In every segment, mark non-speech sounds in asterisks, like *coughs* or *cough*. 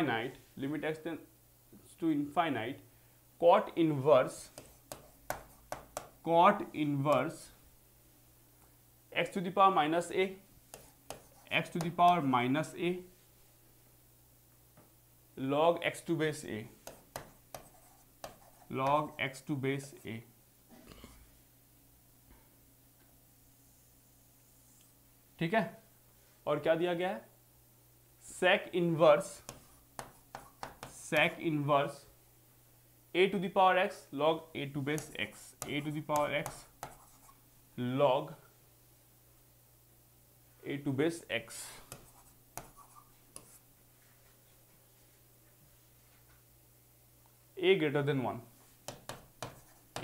infinite limit x tends to infinite cot inverse cot inverse x to the power minus a x to the power minus a log x to base a log x to base a ठीक है और क्या दिया गया है sec inverse sec inverse a to the power x log a to base x a to the power x log a to base x a greater than one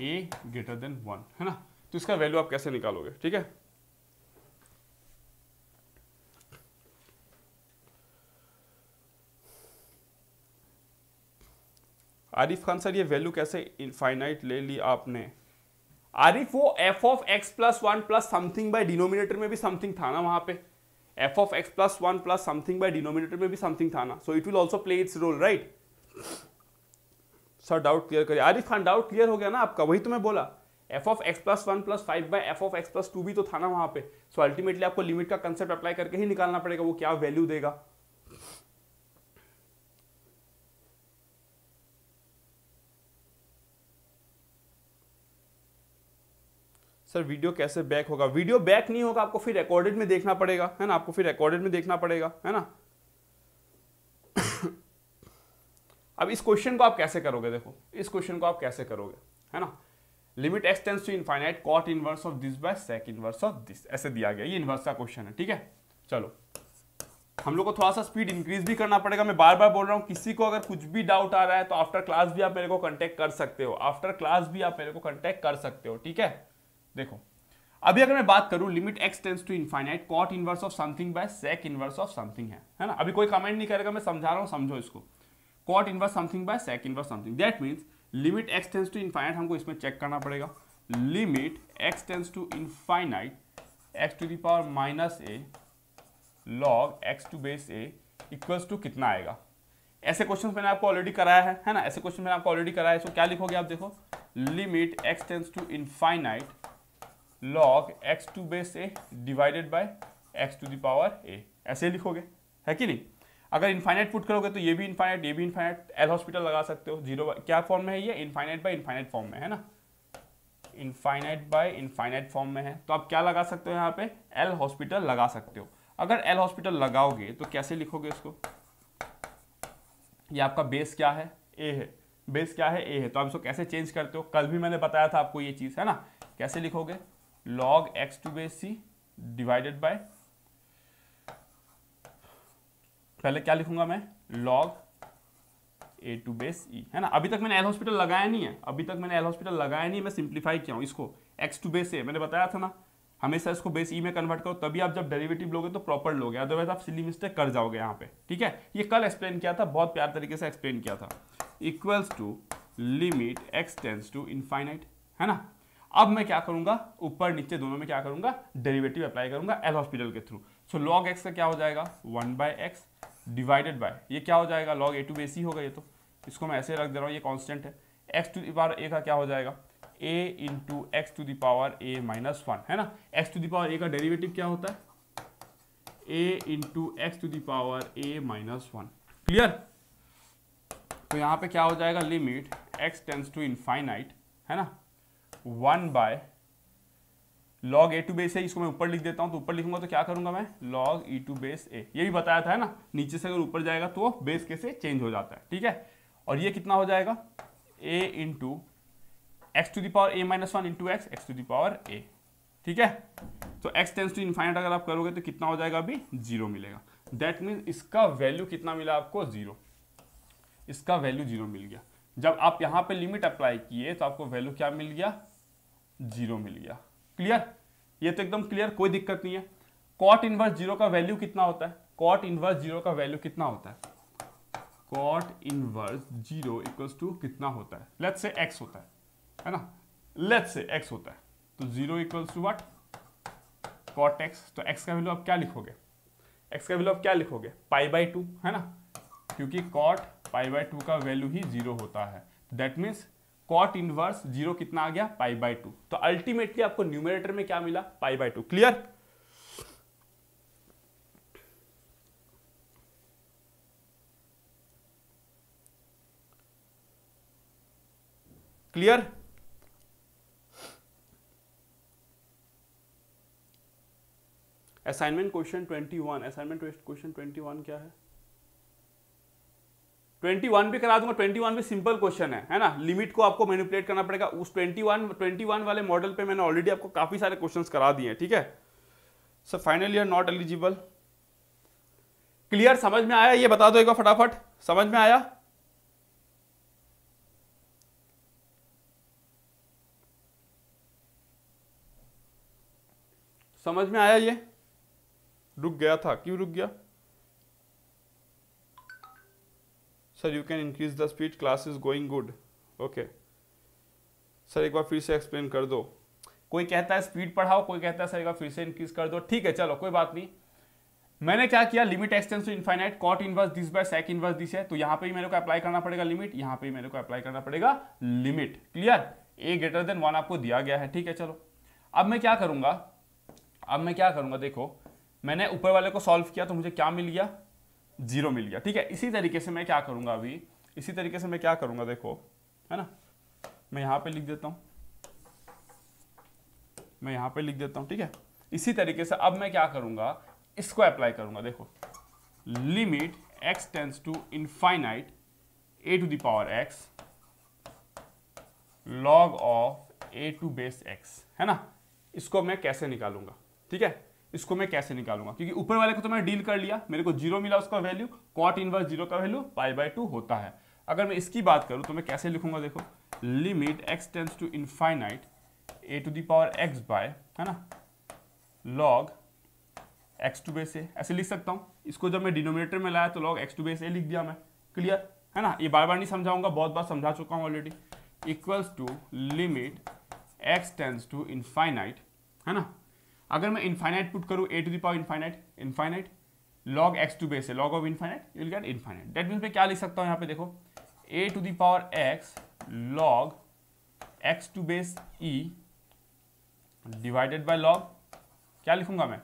a greater than one है ना तो इसका value आप कैसे निकालोगे ठीक है Arif Khan sir ये वैल्यू कैसे इनफाइनाइट ले ली आपने आरिफ वो f of x plus one plus something by denominator में भी समथिंग था ना वहाँ पे f of x plus one plus something by denominator में भी समथिंग था ना so it will also play its role right sir doubt clear करिए आरिफ खान डाउट क्लियर हो गया ना आपका वही तो मैं बोला f of x plus one plus five by f of x plus two भी तो था ना वहाँ पे सो so अल्टीमेटली आपको लिमिट का कंसेप्ट अप्लाई करके ही निकालना पड़ेगा वो क्या वैल्यू देगा सर वीडियो कैसे बैक होगा वीडियो बैक नहीं होगा आपको फिर रिकॉर्डेड में देखना पड़ेगा है ना आपको फिर रिकॉर्डेड में देखना पड़ेगा है ना *coughs* अब इस क्वेश्चन को आप कैसे करोगे देखो इस क्वेश्चन को आप कैसे करोगे है ना limit expanse to infinite cot inverse of this by sec inverse of this ऐसे दिया गया ये इनवर्स का क्वेश्चन है ठीक है चलो हम लोग को थोड़ा सा स्पीड इंक्रीज भी करना पड़ेगा मैं बार बार बोल रहा हूँ किसी को अगर कुछ भी डाउट आ रहा है तो आफ्टर क्लास भी आप मेरे को कॉन्टेक्ट कर सकते हो आफ्टर क्लास भी आप मेरे को कॉन्टेक्ट कर सकते हो ठीक है देखो अभी अगर मैं बात करूं limit x tends to infinite cot inverse of something by sec inverse of something है है ना अभी कोई कमेंट नहीं करेगा मैं समझा रहा हूं समझो इसको cot inverse something by sec inverse something that means limit x tends to infinite हमको इसमें चेक करना पड़ेगा limit x tends to infinite x to the power minus a log x to base a equals to कितना आएगा ऐसे question मैंने आपको already कराया है है ना ऐसे क्वेश्चन मैंने आपको ऑलरेडी कराया है सो क्या लिखोगे आप देखो limit x tends to infinite log x to base a divided by x to the power a ऐसे लिखोगे है कि नहीं अगर इन्फाइनाइट पुट करोगे तो ये भी इन्फाइनाइट ये भी इन्फाइनाइट एल हॉस्पिटल लगा सकते हो जीरो क्या फॉर्म में है ये इन्फाइनाइट बाय इन्फाइनाइट फॉर्म में है ना इन्फाइनाइट बाय इन्फाइनाइट फॉर्म में है तो आप क्या लगा सकते हो यहाँ पे एल हॉस्पिटल लगा सकते हो अगर एल हॉस्पिटल लगाओगे तो कैसे लिखोगे इसको ये आपका बेस क्या है ए है बेस क्या है ए है तो आप इसको कैसे चेंज करते हो कल भी मैंने बताया था आपको ये चीज़ है ना कैसे लिखोगे log x to base c divided by पहले क्या लिखूंगा मैं log a to base e है ना अभी तक मैंने एल हॉस्पिटल लगाया नहीं है अभी तक मैंने एल हॉस्पिटल लगाया नहीं मैं सिंप्लीफाई किया हूं इसको एक्स टू बेस ए मैंने बताया था ना हमेशा इसको बेस ई में कन्वर्ट करो तभी आप जब डेरिवेटिव लोगे तो प्रॉपर लोगे अदरवाइज आप सिली मिस्टेक कर जाओगे यहाँ पे ठीक है ये कल एक्सप्लेन किया था बहुत प्यार तरीके से एक्सप्लेन किया था equals to limit x tends to infinite है ना अब मैं क्या करूंगा ऊपर नीचे दोनों में क्या करूंगा डेरिवेटिव अप्लाई करूंगा एल हॉस्पिटल के थ्रू सो लॉग एक्स का क्या हो जाएगा one by x divided by ये क्या हो जाएगा log a to base c होगा ये तो इसको मैं ऐसे रख दे रहा हूँ ये कॉन्स्टेंट है एक्स टू दावर ए का क्या हो जाएगा a into x to the power a minus one है ना एक्स टू दावर ए का डेरिवेटिव क्या होता है a into x to the power a minus one clear तो यहाँ पे क्या हो जाएगा limit x tends to infinite है ना one by log a to base है इसको मैं ऊपर लिख देता हूं तो ऊपर लिखूंगा तो क्या करूंगा मैं log e to base a ये भी बताया था है ना नीचे से अगर ऊपर जाएगा तो बेस कैसे चेंज हो जाता है ठीक है और ये कितना हो जाएगा a into x to the power a minus one into x x to the power a ठीक है तो एक्स टेंस टू इनफाइनट अगर आप करोगे तो कितना हो जाएगा अभी जीरो मिलेगा दैट मीन इसका वैल्यू कितना मिला आपको जीरो इसका वैल्यू जीरो मिल गया जब आप यहां पे लिमिट अप्लाई किए तो आपको वैल्यू क्या मिल गया जीरो मिल गया क्लियर ये तो एकदम क्लियर कोई दिक्कत नहीं है कॉट इनवर्स जीरो का वैल्यू कितना होता है कॉट इनवर्स जीरो का वैल्यू कितना होता है cot inverse zero equals to कितना होता है लेट से एक्स होता है है ना लेट से एक्स होता है तो zero equals to what cot x तो एक्स का वैल्यू आप क्या लिखोगे एक्स का वैल्यू आप क्या लिखोगे पाई बाई टू है ना क्योंकि कॉट पाई बाई टू का वैल्यू ही जीरो होता है that means cot inverse zero कितना आ गया पाई बाय टू तो अल्टीमेटली आपको न्यूमिनेटर में क्या मिला pi by two clear clear assignment question twenty one assignment question twenty one क्या है ट्वेंटी वन भी करा दूंगा ट्वेंटी वन भी सिंपल क्वेश्चन है है ना लिमिट को आपको मैनिपुलेट करना पड़ेगा उस ट्वेंटी वन ट्वेंटी वन वाले मॉडल पे मैंने ऑलरेडी आपको काफ़ी सारे क्वेश्चन करा दिए हैं ठीक है sir final year not eligible clear समझ में आया ये बता दो एक बार फटाफट समझ में आया समझ में आया ये रुक गया था क्यों रुक गया sir you can increase the speed class is going good okay sir एक बार फिर से एक्सप्लेन कर दो कोई कहता है स्पीड पढ़ाओ कोई कहता है सर एक बार फिर से इंक्रीज कर दो ठीक है चलो कोई बात नहीं मैंने क्या किया limit expanse to infinite cot inverse this by sec inverse this है तो यहां पे ही मेरे को अप्लाई करना पड़ेगा लिमिट यहां पे ही मेरे को अप्लाई करना पड़ेगा limit clear a greater than one आपको दिया गया है ठीक है चलो अब मैं क्या करूंगा अब मैं क्या करूंगा देखो मैंने ऊपर वाले को सॉल्व किया तो मुझे क्या मिल गया जीरो मिल गया ठीक है इसी तरीके से मैं क्या करूंगा अभी इसी तरीके से मैं क्या करूंगा देखो है ना मैं यहां पे लिख देता हूं मैं यहां पे लिख देता हूं ठीक है इसी तरीके से अब मैं क्या करूंगा इसको अप्लाई करूंगा देखो limit x tends to infinite a to the power x log of a to base x है ना इसको मैं कैसे निकालूंगा ठीक है इसको मैं कैसे निकालूंगा क्योंकि ऊपर वाले को तो मैं डील कर लिया मेरे को जीरो मिला उसका वैल्यू कॉट इनवर्स जीरो का वैल्यू पाई बाई टू होता है अगर मैं इसकी बात करूं तो मैं कैसे लिखूंगा देखो limit x tends to infinite a to the power x by है ना log x to base a ऐसे लिख सकता हूँ इसको जब मैं डिनोमिनेटर में लाया तो log x to base a लिख दिया मैं क्लियर है ना ये बार बार नहीं समझाऊंगा बहुत बार समझा चुका हूँ already equals to limit x tends to infinite है ना अगर मैं इनफाइनाइट पुट करूँ a to the power infinite infinite log x to base log of infinite you will get infinite that mean मैं क्या लिख सकता हूँ यहाँ पे देखो a to the power x log x to base e divided by log क्या लिखूंगा मैं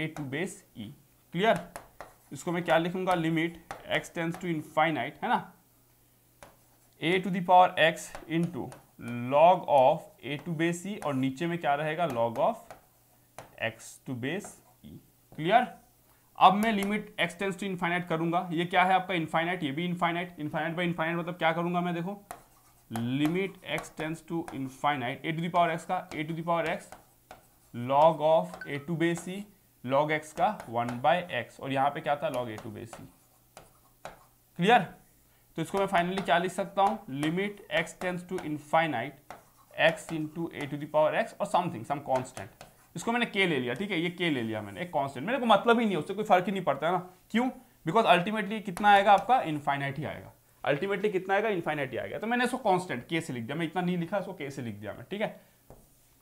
a to base e clear इसको मैं क्या लिखूंगा limit x tends to infinite है ना a to the power x into log of a to base e और नीचे में क्या रहेगा log of x to base e clear अब मैं limit x tends to infinite करूंगा ये क्या है आपका इनफाइनाइट ये भी इनफाइनाइट इनफाइनाइट बाई इनफाइनाइट मतलब क्या करूंगा मैं देखो limit x tends to infinite a to the power x का a to the power x log of a to base c log x का वन बाय एक्स और यहाँ पे क्या था log a to base c clear तो इसको मैं फाइनली क्या लिख सकता हूँ limit x tends to infinite x into a to the power x और समथिंग सम कॉन्स्टेंट इसको मैंने के ले लिया ठीक है ये के ले लिया मैंने एक कॉन्स्टेंट मेरे को मतलब ही नहीं उससे कोई फर्क ही नहीं पड़ता है ना क्यों बिकॉज अल्टीमेटली कितना आएगा आपका इन्फाइनाइट ही आएगा अल्टीमेटली कितना आएगा इन्फाइनाइट ही आएगा तो मैंने इसको कॉन्स्टेंट के से लिख दिया मैं इतना नहीं लिखा इसको के से लिख दिया मैं ठीक है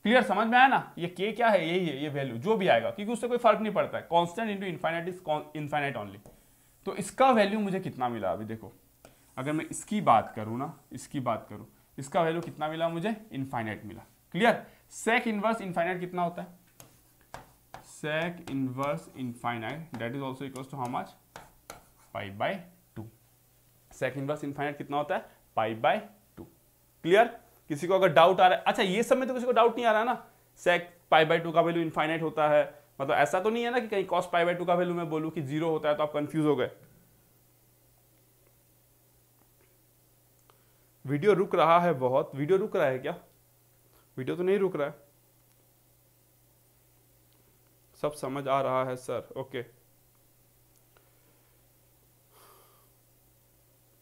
क्लियर समझ में आया ना ये के क्या है यही है ये वैल्यू जो भी आएगा क्योंकि उससे कोई फर्क नहीं पड़ता है constant into infinite is infinite only तो इसका वैल्यू मुझे कितना मिला अभी देखो अगर मैं इसकी बात करूँ ना इसकी बात करूँ इसका वैल्यू कितना मिला मुझे इन्फाइनाइट मिला क्लियर सेक इनवर्स इन्फाइनाइट कितना होता है sec inverse infinite that is also equals to how much pi by 2 sec inverse infinite कितना होता है pi by 2 क्लियर किसी को अगर डाउट आ रहा है अच्छा ये सब में तो किसी को डाउट नहीं आ रहा ना sec pi by 2 का वैल्यू इनफाइनाइट होता है मतलब ऐसा तो नहीं है ना कि कहीं cos pi by 2 का वैल्यू मैं बोलूँ कि जीरो होता है तो आप कंफ्यूज हो गए वीडियो रुक रहा है बहुत वीडियो रुक रहा है क्या वीडियो तो नहीं रुक रहा है सब समझ आ रहा है सर ओके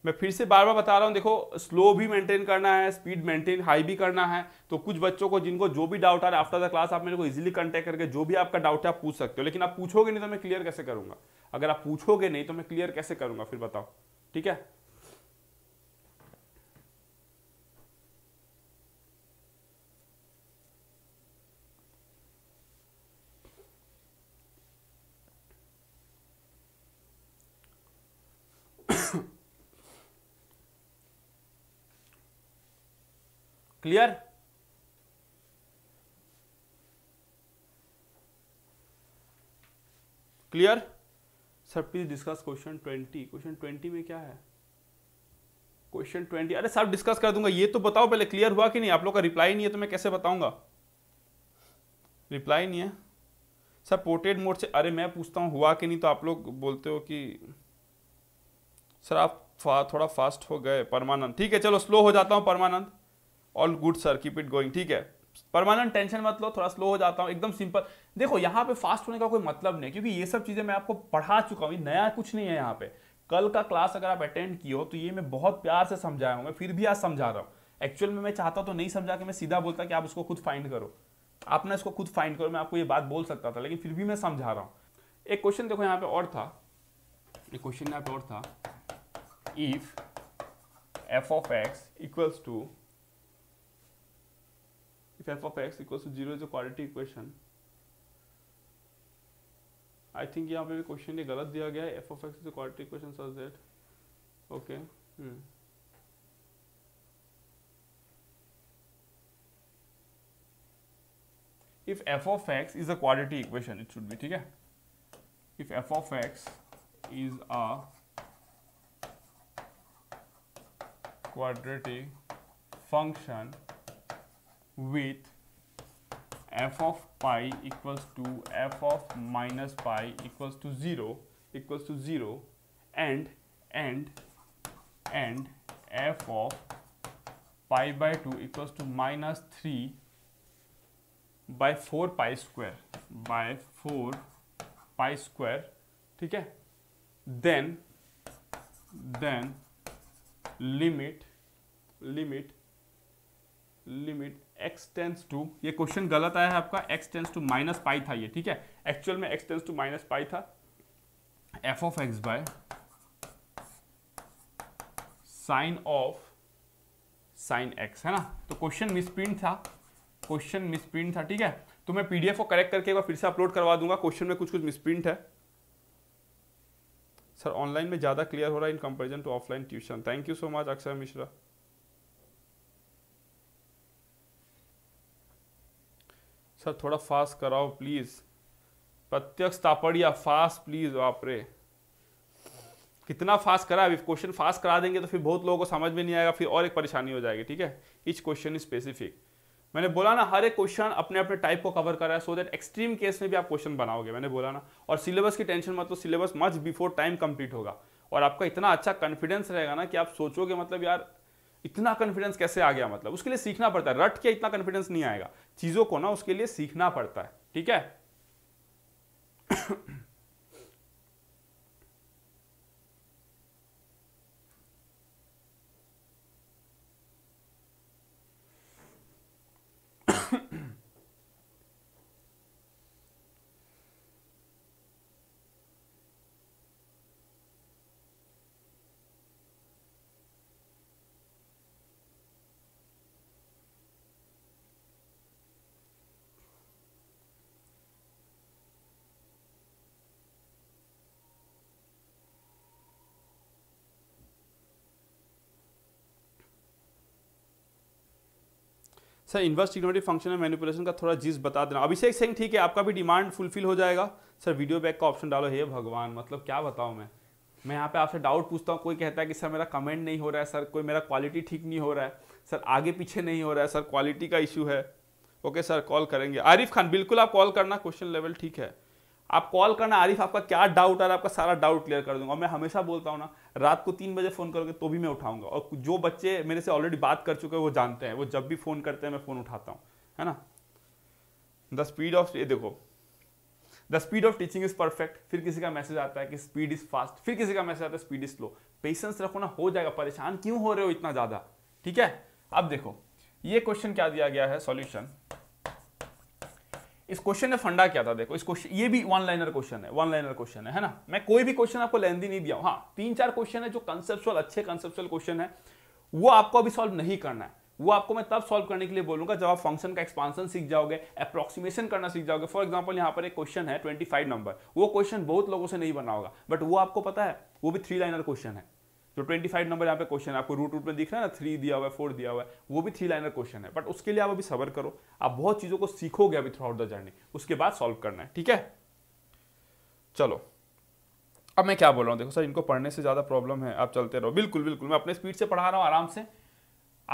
मैं फिर से बार बार बता रहा हूं देखो स्लो भी मेंटेन करना है स्पीड मेंटेन हाई भी करना है तो कुछ बच्चों को जिनको जो भी डाउट आ रहा है आफ्टर द क्लास आप मेरे को इजीली कांटेक्ट करके जो भी आपका डाउट है आप पूछ सकते हो लेकिन आप पूछोगे नहीं तो मैं क्लियर कैसे करूंगा अगर आप पूछोगे नहीं तो मैं क्लियर कैसे करूंगा फिर बताओ ठीक है clear clear sir please discuss question twenty question twenty में क्या है क्वेश्चन ट्वेंटी अरे सर डिस्कस कर दूंगा ये तो बताओ पहले क्लियर हुआ कि नहीं आप लोग का रिप्लाई नहीं है तो मैं कैसे बताऊंगा रिप्लाई नहीं है सर पोर्ट्रेट मोड से अरे मैं पूछता हूँ हुआ कि नहीं तो आप लोग बोलते हो कि सर आप फा, थोड़ा फास्ट हो गए परमानंद ठीक है चलो स्लो हो जाता हूँ Paramanand all good sir keep it going ठीक है परमानेंट टेंशन मत लो थोड़ा स्लो हो जाता हूँ एकदम सिंपल देखो यहाँ पे फास्ट होने का कोई मतलब नहीं क्योंकि ये सब चीज़ें मैं आपको पढ़ा चुका हूँ नया कुछ नहीं है यहाँ पे कल का क्लास अगर आप अटेंड किए हो तो ये मैं बहुत प्यार से समझाया हूँ मैं फिर भी आज समझा रहा हूँ एक्चुअल में मैं चाहता तो नहीं समझा कि मैं सीधा बोलता कि आप उसको खुद फाइंड करो आप ना इसको खुद फाइंड करो मैं आपको ये बात बोल सकता था लेकिन फिर भी मैं समझा रहा हूँ एक क्वेश्चन देखो यहाँ पे और था एक क्वेश्चन यहाँ पे और था if f of x equals to if f of x equal to zero is quality equation I think यहाँ पे भी क्वेश्चन ये गलत दिया गया है F of x is quality equation such that okay if if f of x is a quadratic equation it should ठीक है if f of x is a quadratic function with f of pi equals to f of minus pi equals to 0 equals to 0 and and and f of pi by 2 equals to minus 3 by 4 pi square by 4 pi square ठीक है then then limit limit limit x tends to ये question गलत आया है आपका x tends to minus pi था ये ठीक है एक्चुअल में x tends to minus pi था f of x by sine of sine x है ना तो क्वेश्चन मिसप्रिंट था क्वेश्चन मिसप्रिंट था ठीक है तो मैं पीडीएफ को करेक्ट करके एक बार फिर से अपलोड करवा दूंगा क्वेश्चन में कुछ कुछ मिसप्रिंट है सर ऑनलाइन में ज़्यादा क्लियर हो रहा है in comparison to offline tuition thank you so much Akshay Mishra sir थोड़ा फास्ट कराओ please Pratyaksh Tapadia fast please आप रे कितना फास्ट करा अभी क्वेश्चन फास्ट करा देंगे तो फिर बहुत लोगों को समझ में नहीं आएगा फिर और एक परेशानी हो जाएगी ठीक है इच क्वेश्चन इज स्पेसिफिक मैंने बोला ना हर एक क्वेश्चन अपने अपने टाइप को कवर करा है सो दैट एक्सट्रीम केस में भी आप क्वेश्चन बनाओगे मैंने बोला ना और सिलेबस की टेंशन मत लो syllabus much before time complete होगा और आपका इतना अच्छा कॉन्फिडेंस रहेगा ना कि आप सोचोगे मतलब यार इतना कॉन्फिडेंस कैसे आ गया मतलब उसके लिए सीखना पड़ता है रट के इतना कॉन्फिडेंस नहीं आएगा चीज़ों को ना उसके लिए सीखना पड़ता है ठीक है सर इन्वर्स ट्रिग्नोमेट्रिक फंक्शन में मैनिपुलेशन का थोड़ा जिस बता देना अभिषेक सिंह ठीक है आपका भी डिमांड फुलफिल हो जाएगा सर वीडियो बैक का ऑप्शन डालो हे भगवान मतलब क्या बताऊँ मैं मैं यहाँ पे आपसे डाउट पूछता हूँ कोई कहता है कि सर मेरा कमेंट नहीं हो रहा है सर कोई मेरा क्वालिटी ठीक नहीं हो रहा है सर आगे पीछे नहीं हो रहा है सर क्वालिटी का इशू है ओके सर कॉल करेंगे आरिफ खान बिल्कुल आप कॉल करना क्वेश्चन लेवल ठीक है आप कॉल करना आरिफ आपका क्या डाउट आ रहा है आपका सारा डाउट क्लियर कर दूंगा और मैं हमेशा बोलता हूँ ना रात को तीन बजे फ़ोन करोगे तो भी मैं उठाऊंगा और जो बच्चे मेरे से ऑलरेडी बात कर चुके हैं वो जानते हैं वो जब भी फ़ोन करते हैं मैं फ़ोन उठाता हूँ है ना द स्पीड ऑफ ये देखो the speed of teaching is perfect फिर किसी का मैसेज आता है कि स्पीड इज फास्ट फिर किसी का मैसेज आता है स्पीड इज स्लो पेशेंस रखो ना हो जाएगा परेशान क्यों हो रहे हो इतना ज़्यादा ठीक है अब देखो ये क्वेश्चन क्या दिया गया है सॉल्यूशन इस क्वेश्चन ने फंडा क्या था देखो इस क्वेश्चन ये भी वन लाइनर क्वेश्चन है वन लाइनर क्वेश्चन है है ना मैं कोई भी क्वेश्चन आपको लेंदी नहीं दिया हाँ तीन चार क्वेश्चन है जो कंसेप्चुअल अच्छे कंसेप्चुअल क्वेश्चन है वो आपको अभी सॉल्व नहीं करना है वो आपको मैं तब सॉल्व करने के लिए बोलूंगा जब आप फंक्शन का एक्सपांशन सीख जाओगे अप्रोक्सीमेशन करना सीख जाओगे फॉर एग्जाम्पल यहाँ पर एक क्वेश्चन है ट्वेंटी फाइव नंबर वो क्वेश्चन बहुत लोगों से नहीं बना होगा बट वो आपको पता है वो भी थ्री लाइनर क्वेश्चन है तो 25 नंबर यहाँ पे क्वेश्चन आपको रूट रूट में दिख रहा है ना थ्री दिया हुआ है फोर दिया हुआ है वो भी थ्री लाइनर क्वेश्चन है बट उसके लिए आप अभी सबर करो आप बहुत चीज़ों को सीखोगे अभी थ्रू आउट द जर्नी उसके बाद सॉल्व करना है ठीक है चलो अब मैं क्या बोल रहा हूँ देखो सर इनको पढ़ने से ज़्यादा प्रॉब्लम है आप चलते रहो बिल्कुल बिल्कुल मैं अपने स्पीड से पढ़ा रहा हूँ आराम से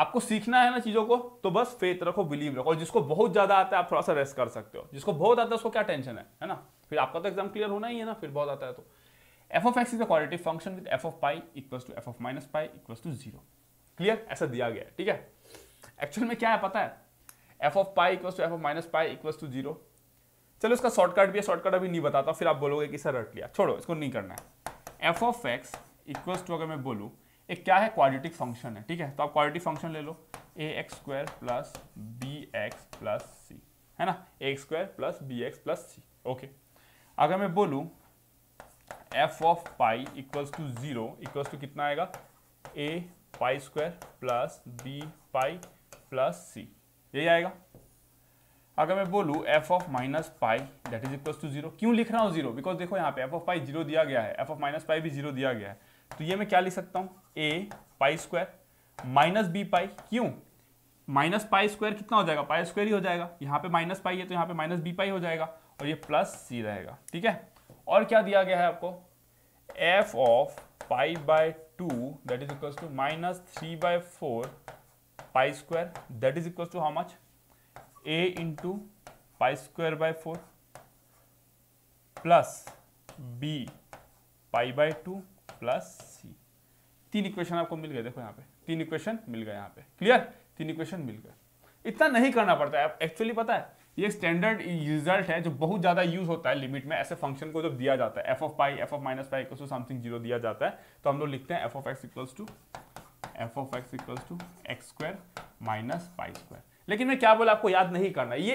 आपको सीखना है ना चीज़ों को तो बस फेथ रखो बिलीव रखो और जिसको बहुत ज़्यादा आता है आप थोड़ा सा रेस्ट कर सकते हो जिसको बहुत आता है उसको क्या टेंशन है है ना फिर आपका तो एग्जाम क्लियर होना ही है ना फिर बहुत आता है तो F of x is a qualitative function with F of pi equal to F of minus pi equals to zero clear ऐसा दिया गया ठीक है एक्चुअल में क्या है पता है F of pi equals to F of minus pi equals to zero चलो इसका शॉर्टकट भी है शॉर्टकट अभी नहीं बताता फिर आप बोलोगे कि सर रट लिया छोड़ो इसको नहीं करना है F of x equals to अगर मैं बोलूँ एक क्या है क्वाड्रेटिक फंक्शन है ठीक है तो आप क्वाड्रेटिक फंक्शन ले लो A X square plus B X plus C है ना A X square plus B X plus C okay अगर मैं बोलूँ F of pi equals to zero equals to कितना आएगा A pi square plus B pi plus C यही आएगा अगर मैं बोलूँ F of minus pi that is equals to zero क्यों लिख रहा हूँ जीरो बिकॉज देखो यहाँ पे एफ ऑफ पाई जीरो दिया गया है एफ ऑफ माइनस पाई भी जीरो दिया गया है तो ये मैं क्या लिख सकता हूँ A pi square minus B pi क्यों माइनस पाई स्क्वायर कितना हो जाएगा पाई स्क्वायर ही हो जाएगा यहाँ पे माइनस पाई है तो यहाँ पे माइनस बी पाई हो जाएगा और ये प्लस सी रहेगा ठीक है और क्या दिया गया है आपको F of pi by two that is equal to minus three by four pi square that is equal to how much A into pi square by four plus B pi by two plus C तीन equation आपको मिल गए देखो यहाँ पे तीन equation मिल गए यहाँ पे क्लियर तीन इक्वेशन मिल गए इतना नहीं करना पड़ता है एक्चुअली पता है ये स्टैंडर्ड रिजल्ट है जो बहुत ज़्यादा यूज होता है लिमिट में ऐसे फंक्शन को जब दिया जाता है F of pi F of minus pi equals to something zero दिया जाता है तो हम लोग लिखते हैं F of x equals to F of x equals to x square minus pi square लेकिन मैं क्या बोला आपको याद नहीं करना ये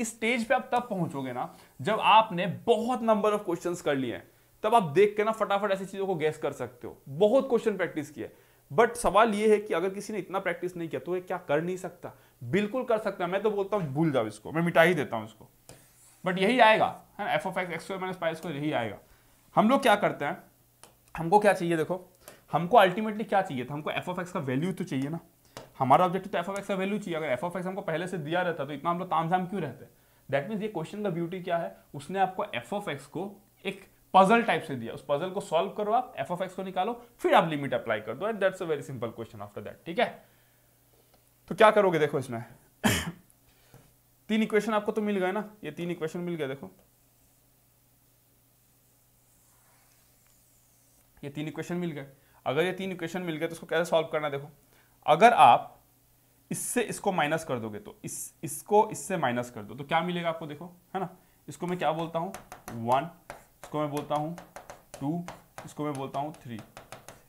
इस स्टेज पे आप तब पहुंचोगे ना जब आपने बहुत नंबर ऑफ क्वेश्चन कर लिए हैं तब आप देख के ना फटाफट ऐसी चीज़ों को गैस कर सकते हो बहुत क्वेश्चन प्रैक्टिस किया बट सवाल ये है कि अगर किसी ने इतना प्रैक्टिस नहीं किया तो ये क्या कर नहीं सकता बिल्कुल कर सकते हैं मैं तो बोलता हूँ भूल जाओ इसको मैं मिटा ही देता हूँ इसको बट यही आएगा है ना F of X X square minus pi square यही आएगा हम लोग क्या करते हैं हमको क्या चाहिए देखो हमको अल्टीमेटली क्या चाहिए था हमको एफ ऑफ एक्स का वैल्यू तो चाहिए ना हमारा ऑब्जेक्टिव तो एफ ऑफ एक्स का वैल्यू चाहिए अगर एफ ऑफ एक्स हमको पहले से दिया रहता तो इतना हम लोग ताम झाम क्यों रहते दैट मीन्स ये क्वेश्चन का ब्यूटी क्या है उसने आपको एफ ऑफ एक्स को एक पजल टाइप से दिया उस पजल को सॉल्व करो आप एफ ऑफ एक्स को निकालो फिर आप लिमिट अप्लाई कर दो and that's a very simple question after that ठीक है तो क्या करोगे देखो इसमें तीन इक्वेशन आपको तो मिल गए ना ये तीन इक्वेशन मिल गए देखो ये तीन इक्वेशन मिल गए अगर ये तीन इक्वेशन मिल गए तो इसको कैसे सॉल्व करना देखो अगर आप इससे इसको माइनस कर दोगे तो इस इसको इससे माइनस कर दो तो क्या मिलेगा आपको देखो है ना इसको मैं क्या बोलता हूँ वन इसको मैं बोलता हूँ टू इसको मैं बोलता हूँ थ्री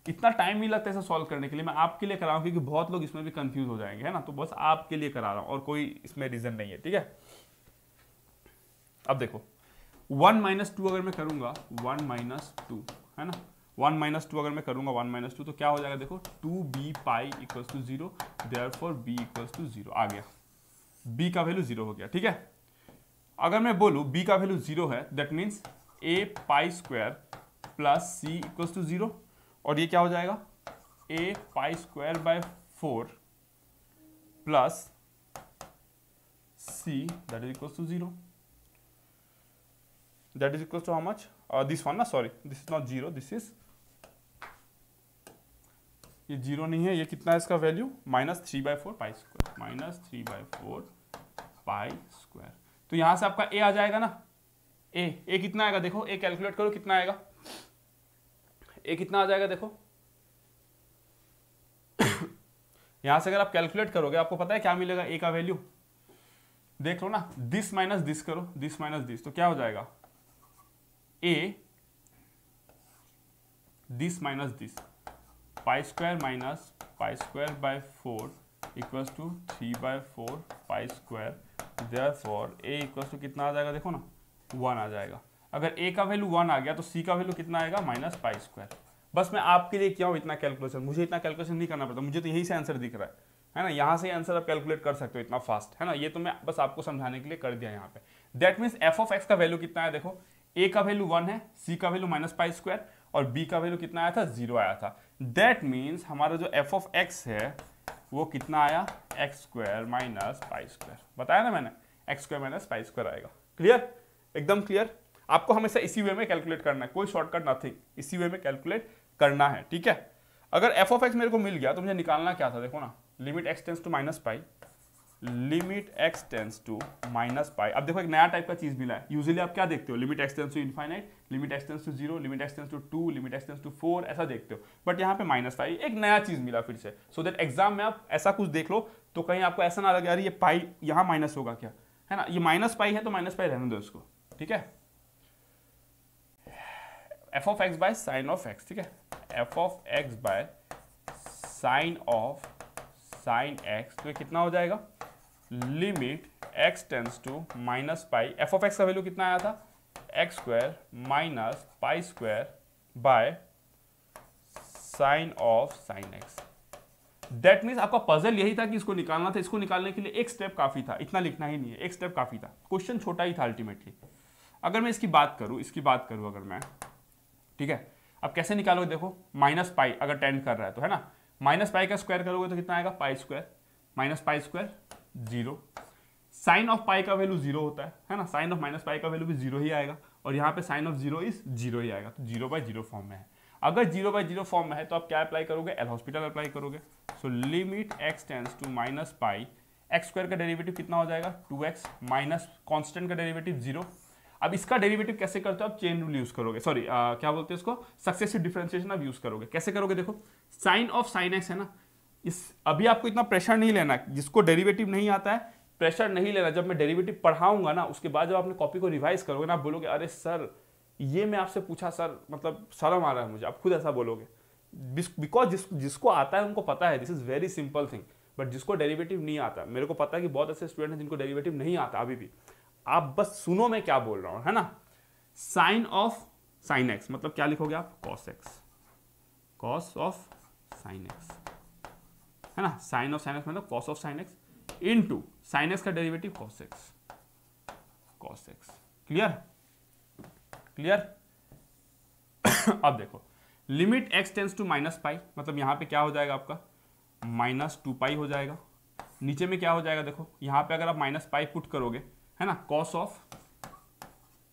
इतना टाइम नहीं लगता है सॉल्व करने के लिए मैं आपके लिए करा रहा हूँ क्योंकि बहुत लोग इसमें भी कंफ्यूज हो जाएंगे है ना तो बस आपके लिए करा रहा हूँ और कोई इसमें रीजन नहीं है ठीक है अब देखो वन माइनस टू अगर मैं करूंगा वन माइनस टू है ना वन माइनस टू अगर मैं करूंगा वन माइनस टू तो क्या हो जाएगा देखो two B pi equal to zero therefore B equal to zero आ गया बी का वैल्यू जीरो हो गया ठीक है अगर मैं बोलूँ बी का वैल्यू जीरो है that means A pi square plus C equal to zero और ये क्या हो जाएगा A pi square by four plus C that is equal to zero that is equals to how much this one ना sorry this is not zero this is ये zero नहीं है ये कितना है इसका value minus three by four pi square minus three by four pi square तो यहां से आपका ए आ जाएगा ना ए ए कितना आएगा देखो ए कैलकुलेट करो कितना आएगा ए कितना आ जाएगा देखो *coughs* यहां से अगर आप कैलकुलेट करोगे आपको पता है क्या मिलेगा ए का वैल्यू देख लो ना दिस माइनस दिस करो दिस माइनस दिस तो क्या हो जाएगा A this minus this pi square minus pi square by four equals to three by four pi square therefore A equals to कितना आ जाएगा देखो ना वन आ जाएगा अगर ए का वैल्यू वन आ गया तो सी का वैल्यू कितना आएगा माइनस पाई स्क्वायर बस मैं आपके लिए क्या हूँ इतना कैलकुलेशन मुझे इतना कैलकुलेशन नहीं करना पड़ता मुझे तो यही से आंसर दिख रहा है है ना यहाँ से आंसर आप कैलकुलेट कर सकते हो इतना फास्ट है ना ये तो मैं बस आपको समझाने के लिए कर दिया यहाँ पे that means F of X का वैल्यू कितना है देखो ए का वैल्यू वन है सी का वैल्यू माइनस पाई स्क्वायर और बी का वैल्यू कितना आया था जीरो आया था दैट मीन्स हमारा जो एफ ऑफ एक्स है वो कितना आया X square minus pi square बताया ना मैंने X square minus pi square आएगा क्लियर एकदम क्लियर आपको हमेशा इसी वे में कैलकुलेट करना है कोई शॉर्टकट नथिंग इसी वे में कैलकुलेट करना है ठीक है अगर एफ ऑफ एक्स मेरे को मिल गया तो मुझे निकालना क्या था देखो ना limit x tends to minus pi limit x tends to minus pi अब देखो एक नया टाइप का चीज मिला है यूजली आप क्या देखते हो limit x tends to infinite limit x tends to zero limit x tends to two limit x tends to four ऐसा देखते हो बट यहाँ पे माइनस पाई एक नया चीज मिला फिर से सो दैट एग्जाम में आप ऐसा कुछ देख लो तो कहीं आपको ऐसा ना लगे यार ये पाई यहाँ माइनस होगा क्या है ना ये माइनस पाई है तो माइनस पाई रहने दो इसको ठीक है F of x by sine of X ठीक है F of x by sine of sine X तो ये कितना हो जाएगा limit x tends to minus pi F of X का वैल्यू कितना आया था X square minus pi square by sine of sine X that means आपका पजल यही था कि इसको निकालना था इसको निकालने के लिए एक स्टेप काफ़ी था इतना लिखना ही नहीं है एक स्टेप काफ़ी था क्वेश्चन छोटा ही था अल्टीमेटली अगर मैं इसकी बात करूं इसकी बात करूं अगर मैं ठीक है अब कैसे निकालोगे देखो माइनस पाई अगर टेन कर रहा है तो है ना माइनस पाई का स्क्वायर करोगे तो कितना आएगा pi square minus pi square zero sine of pi का वैल्यू जीरो होता है है ना साइन ऑफ माइनस पाई का वैल्यू भी जीरो ही आएगा और यहाँ पे sine of zero is zero ही आएगा तो जीरो बाई जीरो फॉर्म में है अगर जीरो बाई जीरो फॉर्म में है तो आप क्या अप्लाई करोगे एल हॉस्पिटल अप्लाई करोगे so limit x tends to minus pi X square का डेरिवेटिव कितना हो जाएगा टू एक्स माइनस कॉन्स्टेंट का डेरिवेटिव जीरो अब इसका डेरिवेटिव कैसे करते हो आप चेन रूल यूज करोगे सॉरी क्या बोलते हैं इसको सक्सेसिव डिफ्रेंसिएशन आप यूज करोगे कैसे करोगे देखो साइन ऑफ साइन एक्स है ना इस अभी आपको इतना प्रेशर नहीं लेना जिसको डेरिवेटिव नहीं आता है प्रेशर नहीं लेना जब मैं डेरिवेटिव पढ़ाऊंगा ना उसके बाद जब आपने कॉपी को रिवाइज करोगे ना आप बोलोगे अरे सर ये मैं आपसे पूछा सर मतलब शर्म आ रहा है मुझे आप खुद ऐसा बोलोगे बिकॉज जिस जिसको आता है उनको पता है this is very simple thing but जिसको डेरिवेटिव नहीं आता मेरे को पता है कि बहुत ऐसे स्टूडेंट हैं जिनको डेरिवेटिव नहीं आता अभी भी आप बस सुनो मैं क्या बोल रहा हूं है ना साइन ऑफ साइन एक्स मतलब क्या लिखोगे आप cos X cos of sine x है ना साइन ऑफ साइन एक्स मतलब cos of sine X into sine X का derivative cos X cos X clear clear अब देखो limit x tends to minus pi मतलब यहां पे क्या हो जाएगा आपका माइनस टू पाई हो जाएगा नीचे में क्या हो जाएगा देखो यहां पे अगर आप माइनस पाई पुट करोगे है ना cos of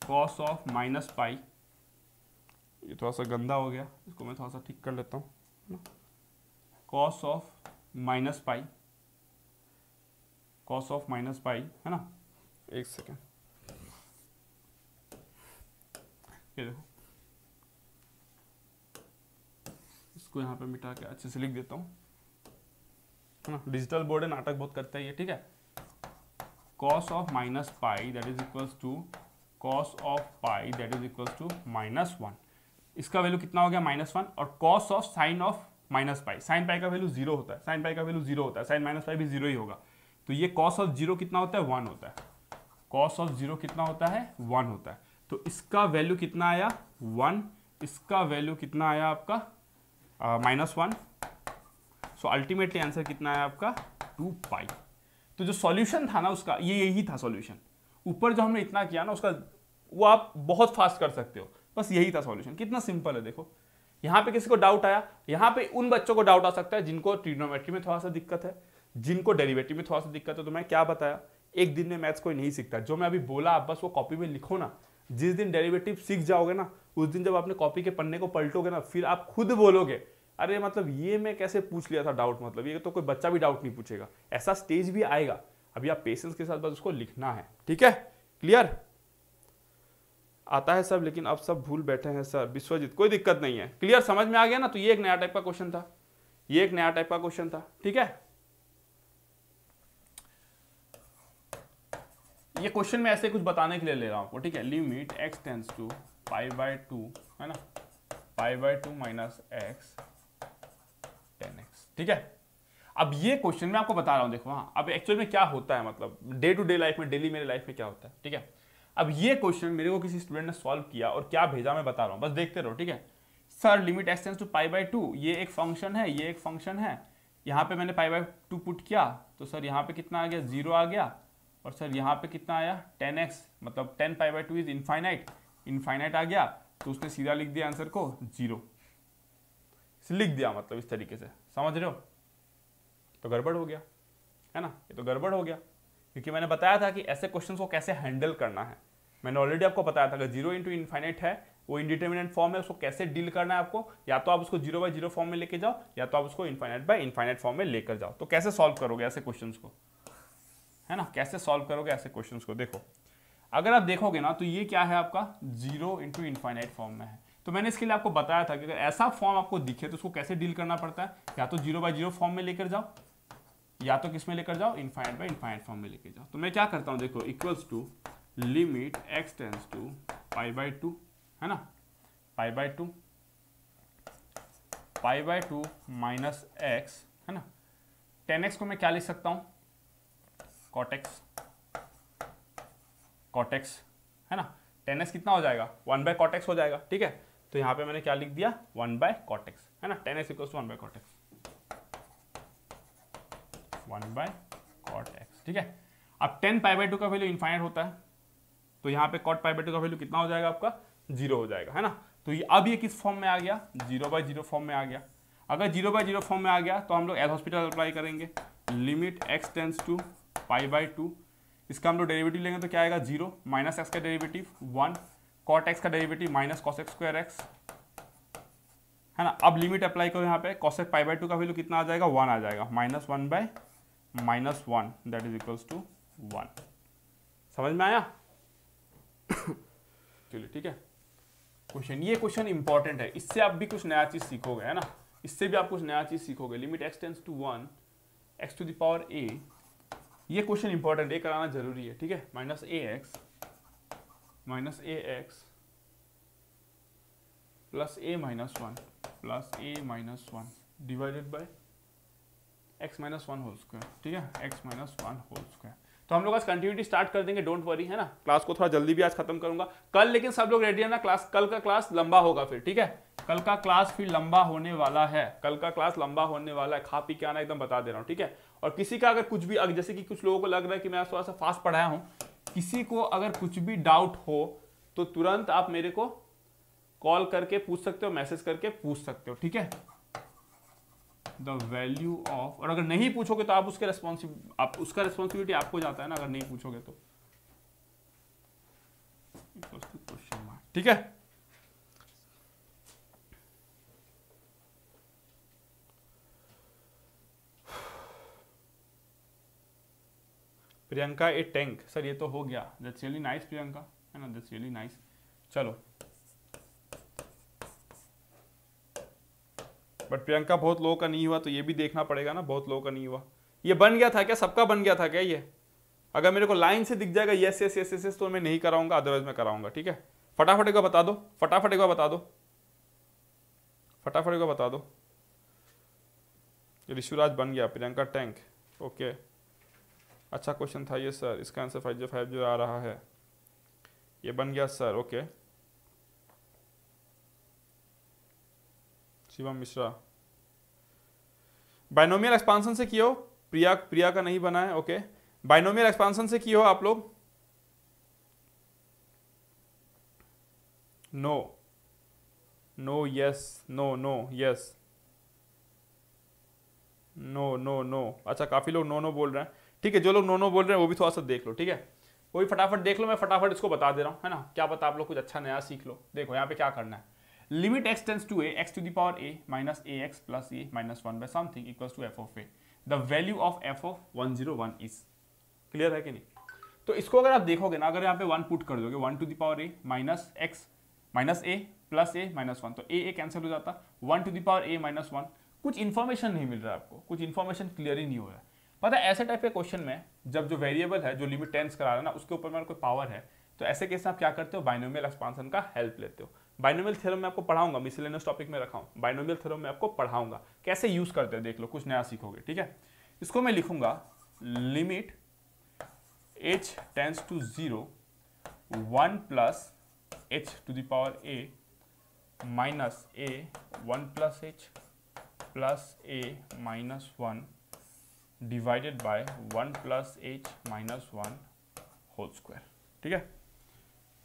cos of minus pi ये थोड़ा सा गंदा हो गया इसको मैं थोड़ा सा ठीक कर लेता हूँ है ना cos of minus pi cos of minus pi है ना एक सेकेंड ये देखो इसको यहाँ पे मिटा के अच्छे से लिख देता हूँ है ना डिजिटल बोर्ड है नाटक बहुत करता है ये ठीक है cos of minus pi that is equals to cos of pi that is equals to minus one इसका वैल्यू कितना हो गया माइनस वन और cos of sine of minus pi sine pi का वैल्यू जीरो होता है साइन पाई का value zero होता है साइन माइनस पाई भी जीरो ही होगा तो ये कॉस ऑफ जीरो कितना होता है वन होता है कॉस ऑफ जीरो कितना होता है वन होता है तो इसका वैल्यू कितना आया वन इसका वैल्यू कितना आया आपका minus one so ultimately answer कितना आया आपका टू पाई तो जो सॉल्यूशन था ना उसका ये यही था सॉल्यूशन ऊपर जो हमने इतना किया ना उसका वो आप बहुत फास्ट कर सकते हो बस यही था सॉल्यूशन कितना सिंपल है देखो यहाँ पे किसी को डाउट आया यहाँ पे उन बच्चों को डाउट आ सकता है जिनको ट्रिग्नोमेट्री में थोड़ा सा दिक्कत है जिनको डेरिवेटिव में थोड़ा सा दिक्कत है तो मैं क्या बताया एक दिन में मैथ्स कोई नहीं सीखता जो मैं अभी बोला आप बस वो कॉपी में लिखो ना जिस दिन डेरिवेटिव सीख जाओगे ना उस दिन जब आपने कॉपी के पन्ने को पलटोगे ना फिर आप खुद बोलोगे अरे मतलब ये मैं कैसे पूछ लिया था डाउट मतलब ये तो कोई बच्चा भी डाउट नहीं पूछेगा ऐसा स्टेज भी आएगा अभी आप पेशेंस के साथ बस उसको लिखना है ठीक है क्लियर आता है सब लेकिन अब सब भूल बैठे हैं सर विश्वजीत कोई दिक्कत नहीं है क्लियर समझ में आ गया ना तो ये एक नया टाइप का क्वेश्चन था ये एक नया टाइप का क्वेश्चन था ठीक है ये क्वेश्चन में ऐसे कुछ बताने के लिए ले रहा हूं आपको ठीक है limit x tends to five by two है ना five by two minus X ठीक है अब ये क्वेश्चन मैं आपको बता रहा हूँ देखो हाँ अब एक्चुअल में क्या होता है मतलब डे टू डे लाइफ में डेली मेरे लाइफ में क्या होता है ठीक है अब ये क्वेश्चन मेरे को किसी स्टूडेंट ने सॉल्व किया और क्या भेजा मैं बता रहा हूँ बस देखते रहो ठीक है sir limit expanse to pi by two ये एक फंक्शन है ये एक फंक्शन है यहाँ पे मैंने पाई बाई टू पुट किया तो सर यहाँ पे कितना आ गया जीरो आ गया और सर यहाँ पे कितना आया टेन एक्स मतलब tan pi by two is infinite infinite आ गया तो उसने सीधा लिख दिया आंसर को जीरो लिख दिया मतलब इस तरीके से समझ रहे हो तो गड़बड़ हो गया है ना ये तो गड़बड़ हो गया क्योंकि मैंने बताया था कि ऐसे क्वेश्चन को कैसे हैंडल करना है मैंने ऑलरेडी आपको बताया था अगर जीरो इंटू इन्फाइनाइट है वो इनडिटर्मिनेंट फॉर्म है उसको कैसे डील करना है आपको या तो आप उसको जीरो बाई जीरो फॉर्म में लेके जाओ या तो आप उसको इन्फाइनाइट बाई इन्फाइनाइट फॉर्म में लेकर जाओ तो कैसे सॉल्व करोगे ऐसे क्वेश्चन को है ना कैसे सॉल्व करोगे ऐसे क्वेश्चन को देखो अगर आप देखोगे ना तो ये क्या है आपका जीरो इंटू इन्फाइनाइट फॉर्म में है तो मैंने इसके लिए आपको बताया था कि अगर ऐसा फॉर्म आपको दिखे तो उसको कैसे डील करना पड़ता है या तो जीरो बाय जीरो फॉर्म में लेकर जाओ या तो किस में लेकर जाओ इनफाइनाइट बाय इनफाइनाइट फॉर्म में लेकर जाओ तो मैं क्या करता हूँ देखो equals to limit x tends to pi by two है ना pi by two pi by two minus X है ना टेन एक्स को मैं क्या लिख सकता हूँ कॉटेक्स कॉटेक्स है ना टेन एक्स कितना हो जाएगा वन बाय कॉटेक्स हो जाएगा ठीक है तो यहां पे मैंने क्या लिख दिया वन बाय कॉटेक्स है ना tan X equal to one by cot X one by cot X ठीक है अब टेन पाई बाई टू का वैल्यू इन्फाइनाइट होता है तो यहां पे कॉट पाई बाई टू का वैल्यू कितना हो जाएगा आपका जीरो हो जाएगा है ना तो ये अब ये किस फॉर्म में आ गया जीरो बाय जीरो फॉर्म में आ गया अगर जीरो बाय जीरो फॉर्म में आ गया तो हम लोग एल हॉस्पिटल अप्लाई करेंगे limit x tends to pi by two इसका हम लोग डेरिवेटिव लेंगे तो क्या आएगा जीरो माइनस एक्स का डेरिवेटिव वन कॉट एक्स का derivative minus cos x square X है ना अब लिमिट अप्लाई करो यहाँ पे एक्स पाई बाई टू का वैल्यू कितना आ जाएगा वन आ जाएगा minus one by minus one that is equals to one समझ में आया *coughs* चलिए ठीक है क्वेश्चन ये क्वेश्चन इंपॉर्टेंट है इससे आप भी कुछ नया चीज़ सीखोगे है ना इससे भी आप कुछ नया चीज़ सीखोगे limit x tends to one X to the power A ये क्वेश्चन इंपॉर्टेंट है कराना जरूरी है ठीक है minus A x minus A x plus A minus one plus A minus one divided by x minus one whole square ठीक है X minus one whole square तो हम लोग आज कंटिन्यूटी स्टार्ट कर देंगे डोंट वरी है ना क्लास को थोड़ा जल्दी भी आज खत्म करूंगा कल लेकिन सब लोग रेडी है ना क्लास कल का क्लास लंबा होगा फिर ठीक है कल का क्लास फिर लंबा होने वाला है कल का क्लास लंबा होने वाला है खा पी के आना एकदम बता दे रहा हूँ ठीक है और किसी का अगर कुछ भी जैसे कि कुछ लोगों को लग रहा है कि मैं थोड़ा सा फास्ट पढ़ाया हूँ किसी को अगर कुछ भी डाउट हो तो तुरंत आप मेरे को कॉल करके पूछ सकते हो मैसेज करके पूछ सकते हो ठीक है द वैल्यू ऑफ और अगर नहीं पूछोगे तो आप उसके रेस्पॉन्सिब आप उसका रेस्पॉन्सिबिलिटी आपको जाता है ना अगर नहीं पूछोगे तो ठीक है प्रियंका ए टैंक सर ये तो हो गया दैट्स रियली नाइस प्रियंका है ना दैट्स रियली नाइस चलो बट प्रियंका बहुत लोगों का नहीं हुआ तो ये भी देखना पड़ेगा ना बहुत लोगों का नहीं हुआ ये बन गया था क्या सबका बन गया था क्या ये अगर मेरे को लाइन से दिख जाएगा यस यस यस यस तो मैं नहीं कराऊंगा अदरवाइज मैं कराऊंगा ठीक है फटाफट एक बता दो फटाफट एक बता दो फटाफट एक बता दो ऋषुराज बन गया प्रियंका टैंक ओके अच्छा क्वेश्चन था ये सर इसका answer five zero five zero आ रहा है ये बन गया sir okay Shivam Mishra binomial expansion से किया हो प्रिया प्रिया का नहीं बना है ओके बाइनोमियल एक्सपांसन से किया हो आप लोग no no yes no no yes no no no अच्छा काफ़ी लोग नो नो बोल रहे हैं ठीक है जो लोग नो नो बोल रहे हैं वो भी थोड़ा सा देख लो ठीक है वो भी फटाफट देख लो मैं फटाफट इसको बता दे रहा हूँ है ना क्या पता आप लोग कुछ अच्छा नया सीख लो देखो यहाँ पे क्या करना है limit x tends to a x to the power a minus A x plus A minus one by something equal to F of a the value of f of one zero one is clear है कि नहीं तो इसको अगर आप देखोगे ना अगर यहाँ पे वन पुट कर दोगे one to the power a minus x minus a plus A minus one तो ए ए कैंसिल हो जाता one to the power a minus one कुछ इन्फॉर्मेशन नहीं मिल रहा है आपको कुछ इन्फॉर्मेशन क्लियर ही नहीं हो रहा है पता है ऐसे टाइप के क्वेश्चन में जब जो वेरिएबल है जो लिमिट टेंस करा रहा है ना उसके ऊपर मेरा कोई पावर है तो ऐसे केस में आप क्या करते हो बाइनोमियल एक्सपांसन का हेल्प लेते हो बाइनोमियल थ्योरम मैं आपको पढ़ाऊंगा मिसलेनियस टॉपिक में रखा हूँ बाइनोमियल थ्योरम मैं आपको पढ़ाऊंगा कैसे यूज करते हैं देख लो कुछ नया सीखोगे ठीक है इसको मैं लिखूंगा limit h tends to zero one plus h to the power a minus a one plus h plus A minus one divided by one plus h minus one whole square ठीक है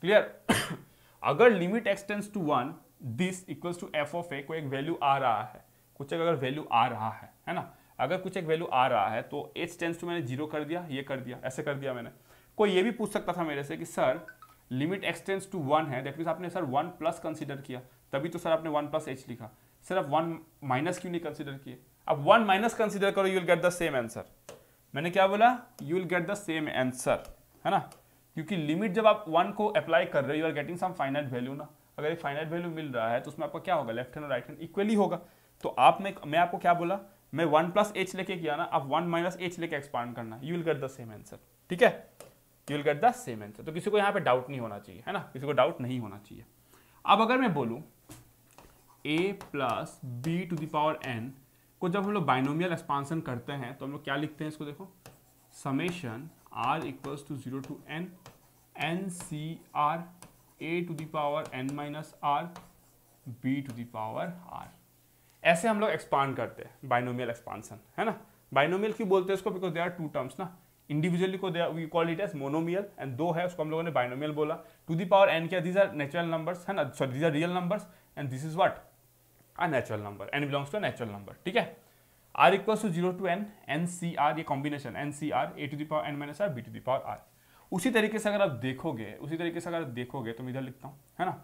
क्लियर *coughs* अगर limit expanse to one this equals to F of a को एक value आ रहा है कुछ एक अगर वैल्यू आ रहा है है ना अगर कुछ एक वैल्यू आ रहा है तो एच टेंस टू मैंने जीरो कर दिया ये कर दिया ऐसे कर दिया मैंने कोई ये भी पूछ सकता था मेरे से कि sir limit expanse to one है दैट मीन्स आपने सर वन प्लस कंसिडर किया तभी तो सर आपने वन प्लस एच लिखा सर आप वन माइनस क्यों नहीं कंसिडर किए अब वन माइनस कंसिडर करो you'll get the same answer मैंने क्या बोला you will get the same answer है ना क्योंकि लिमिट जब आप वन को अप्लाई कर रहे हो you are getting some finite value ना अगर ये फाइनाइट वैल्यू मिल रहा है तो उसमें आपका क्या होगा लेफ्ट हैंड और राइट हैंड इक्वली होगा तो आप मैं, मैं आपको क्या बोला मैं वन प्लस एच लेके किया ना आप वन माइनस एच लेके एक्सपांड करना you will get the same answer ठीक है you will get the same answer तो किसी को यहाँ पे डाउट नहीं होना चाहिए है ना किसी को डाउट नहीं होना चाहिए अब अगर मैं बोलूँ a plus b to the power n को जब हम लोग बाइनोमियल एक्सपांसन करते हैं तो हम लोग क्या लिखते हैं इसको देखो summation r equals to zero to n n c r a to the power n minus r b to the power r ऐसे हम लोग एक्सपांड करते हैं बाइनोमियल एक्सपांसन है ना बाइनोमियल क्यों बोलते हैं इसको because they are two terms ना इंडिविजुअली को they we call it as monomial and दो है उसको हम लोगों ने बाइनोमियल बोला टू दी पावर एन क्या दीज आर नेचुरल नंबर्स है ना sorry these are real numbers and this is what a natural number n belongs to natural number ठीक है r equal to zero to n n c r ये combination n c r a to the power n minus r b to the power r उसी तरीके से अगर आप देखोगे उसी तरीके से अगर आप देखोगे तो मैं इधर लिखता हूँ है ना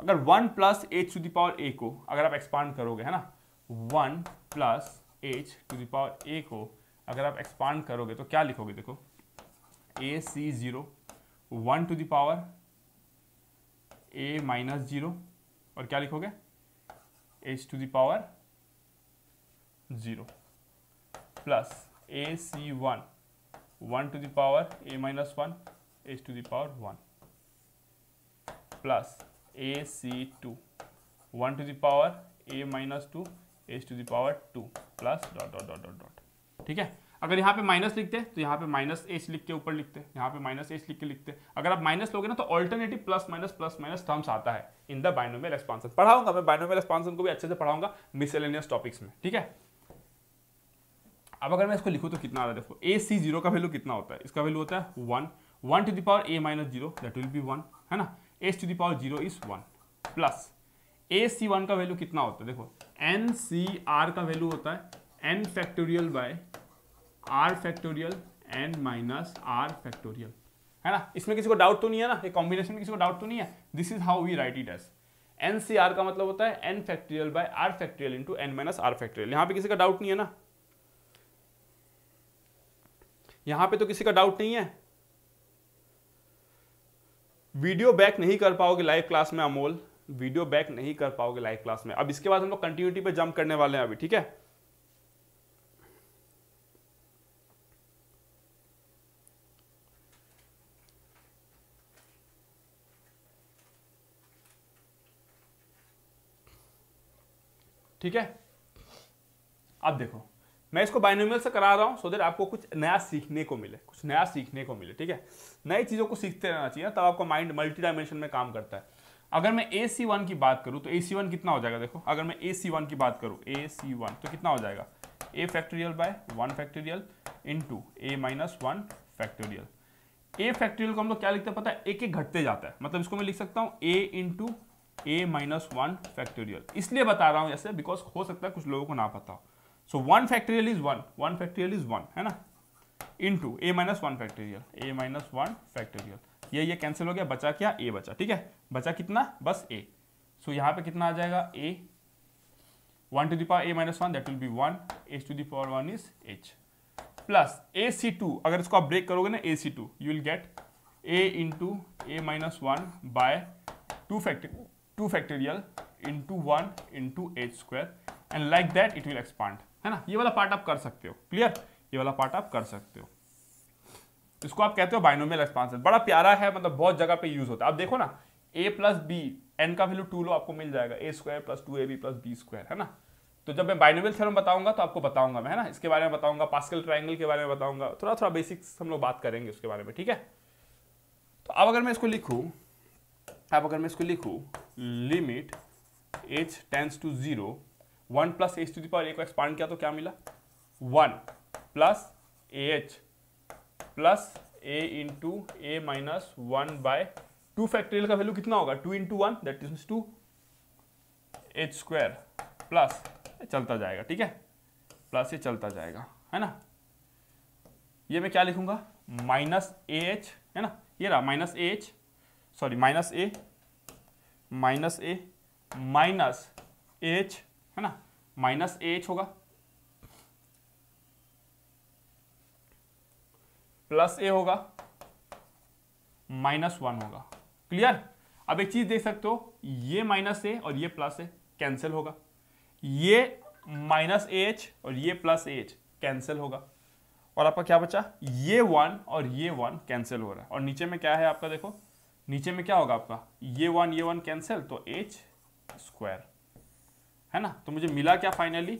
अगर one plus h to the power a को अगर आप एक्सपांड करोगे है ना one plus h to the power a को अगर आप एक्सपांड करोगे तो क्या लिखोगे देखो a c zero one to the power a minus zero और क्या लिखोगे h to the power 0 plus ac1 1 to the power a minus 1 h to the power 1 plus ac2 1 to the power a minus 2 h to the power 2 plus dot dot dot dot dot ठीक है अगर यहाँ पे minus लिखते तो यहाँ पे minus H लिख के ऊपर लिखते यहाँ पे माइनस एच लिख के लिखते अगर आप माइनस लोगे ना तो alternative plus minus plus minus terms आता है इन द बाइनोमियल एक्सपांसन पढ़ाऊंगा मैं बाइनोमियल एक्सपांसन को भी अच्छे से पढ़ाऊंगा मिसेलेनियस टॉपिक्स में ठीक है अब अगर मैं इसको लिखूँ तो कितना आता है देखो ए सी जीरो का वैल्यू कितना होता है इसका वैल्यू होता है one one to the power a minus zero that will be one है ना h to the power zero is one plus a c one का वैल्यू कितना होता है देखो एन सी आर का वैल्यू होता है n factorial by r factorial n minus r factorial है ना इसमें किसी को डाउट तो नहीं है ना ये कॉम्बिनेशन में किसी को डाउट तो नहीं है this is how we write it as n c r का मतलब होता है n factorial by r factorial into n minus r factorial यहाँ पे किसी का डाउट नहीं है ना यहाँ पे तो किसी का डाउट नहीं है वीडियो बैक नहीं कर पाओगे लाइव क्लास में अमोल वीडियो बैक नहीं कर पाओगे लाइव क्लास में अब इसके बाद हम लोग कंटिन्यूटी पे जंप करने वाले हैं अभी ठीक है ठीक है अब देखो मैं इसको बाइनोमियल से करा रहा हूँ सो देट आपको कुछ नया सीखने को मिले कुछ नया सीखने को मिले ठीक है नई चीज़ों को सीखते रहना चाहिए तब आपका माइंड मल्टी डायमेंशन में काम करता है अगर मैं ए सी वन की बात करूँ तो ए सी वन कितना हो जाएगा देखो अगर मैं ए सी वन की बात करूँ ए सी वन तो कितना हो जाएगा a factorial by one factorial into a minus one factorial a factorial को हम लोग क्या लिखते हैं पता है एक एक घटते जाता है मतलब इसको मैं लिख सकता हूँ a into a minus one factorial इसलिए बता रहा हूँ ऐसे बिकॉज हो सकता है कुछ लोगों को ना पता हो so one factorial is one one factorial is one है ना into a minus one factorial a minus one factorial ये ये कैंसिल हो गया बचा क्या ए बचा ठीक है बचा कितना बस ए सो so, यहाँ पे कितना आ जाएगा a one to the power a minus one that will be one h to the power one is h plus a c two अगर इसको आप ब्रेक करोगे ना a c two you will get a into a minus one by two factorial two factorial into one into h square and like that it will expand है ना ये वाला part आप कर सकते हो क्लियर ये वाला पार्ट आप कर सकते हो इसको आप कहते हो बाइनोमियल एक्सपांशन बड़ा प्यारा है मतलब बहुत जगह पे यूज होता है आप देखो ना ए प्लस बी एन का वैल्यू टू लो आपको मिल जाएगा a square plus two a b plus b square है ना तो जब मैं बाइनोमियल थ्योरम बताऊंगा तो आपको बताऊंगा मैं है ना इसके बारे में बताऊंगा पास्कल ट्राइंगल के बारे में बताऊंगा थोड़ा थोड़ा बेसिक्स हम लोग बात करेंगे उसके बारे में ठीक है तो अब अगर मैं इसको लिखू अब अगर मैं इसको लिखू limit h tends to zero one plus h to the power a को एक्सपांड किया तो क्या मिला one plus a h plus a into a minus one by two factorial का वैल्यू कितना होगा two into one that is two h square plus चलता जाएगा ठीक है प्लस ये चलता जाएगा है ना ये मैं क्या लिखूंगा माइनस ए एच है ना ये रहा minus a h sorry minus a minus a minus h है ना माइनस एच होगा प्लस ए होगा माइनस वन होगा क्लियर अब एक चीज देख सकते हो ये माइनस ए और ये प्लस ए कैंसिल होगा ये माइनस एच और ये प्लस एच कैंसिल होगा और आपका क्या बचा ये वन और ये वन कैंसिल हो रहा है और नीचे में क्या है आपका देखो नीचे में क्या होगा आपका ये वन ये वन कैंसिल तो एच स्क्वायर है ना तो मुझे मिला क्या finally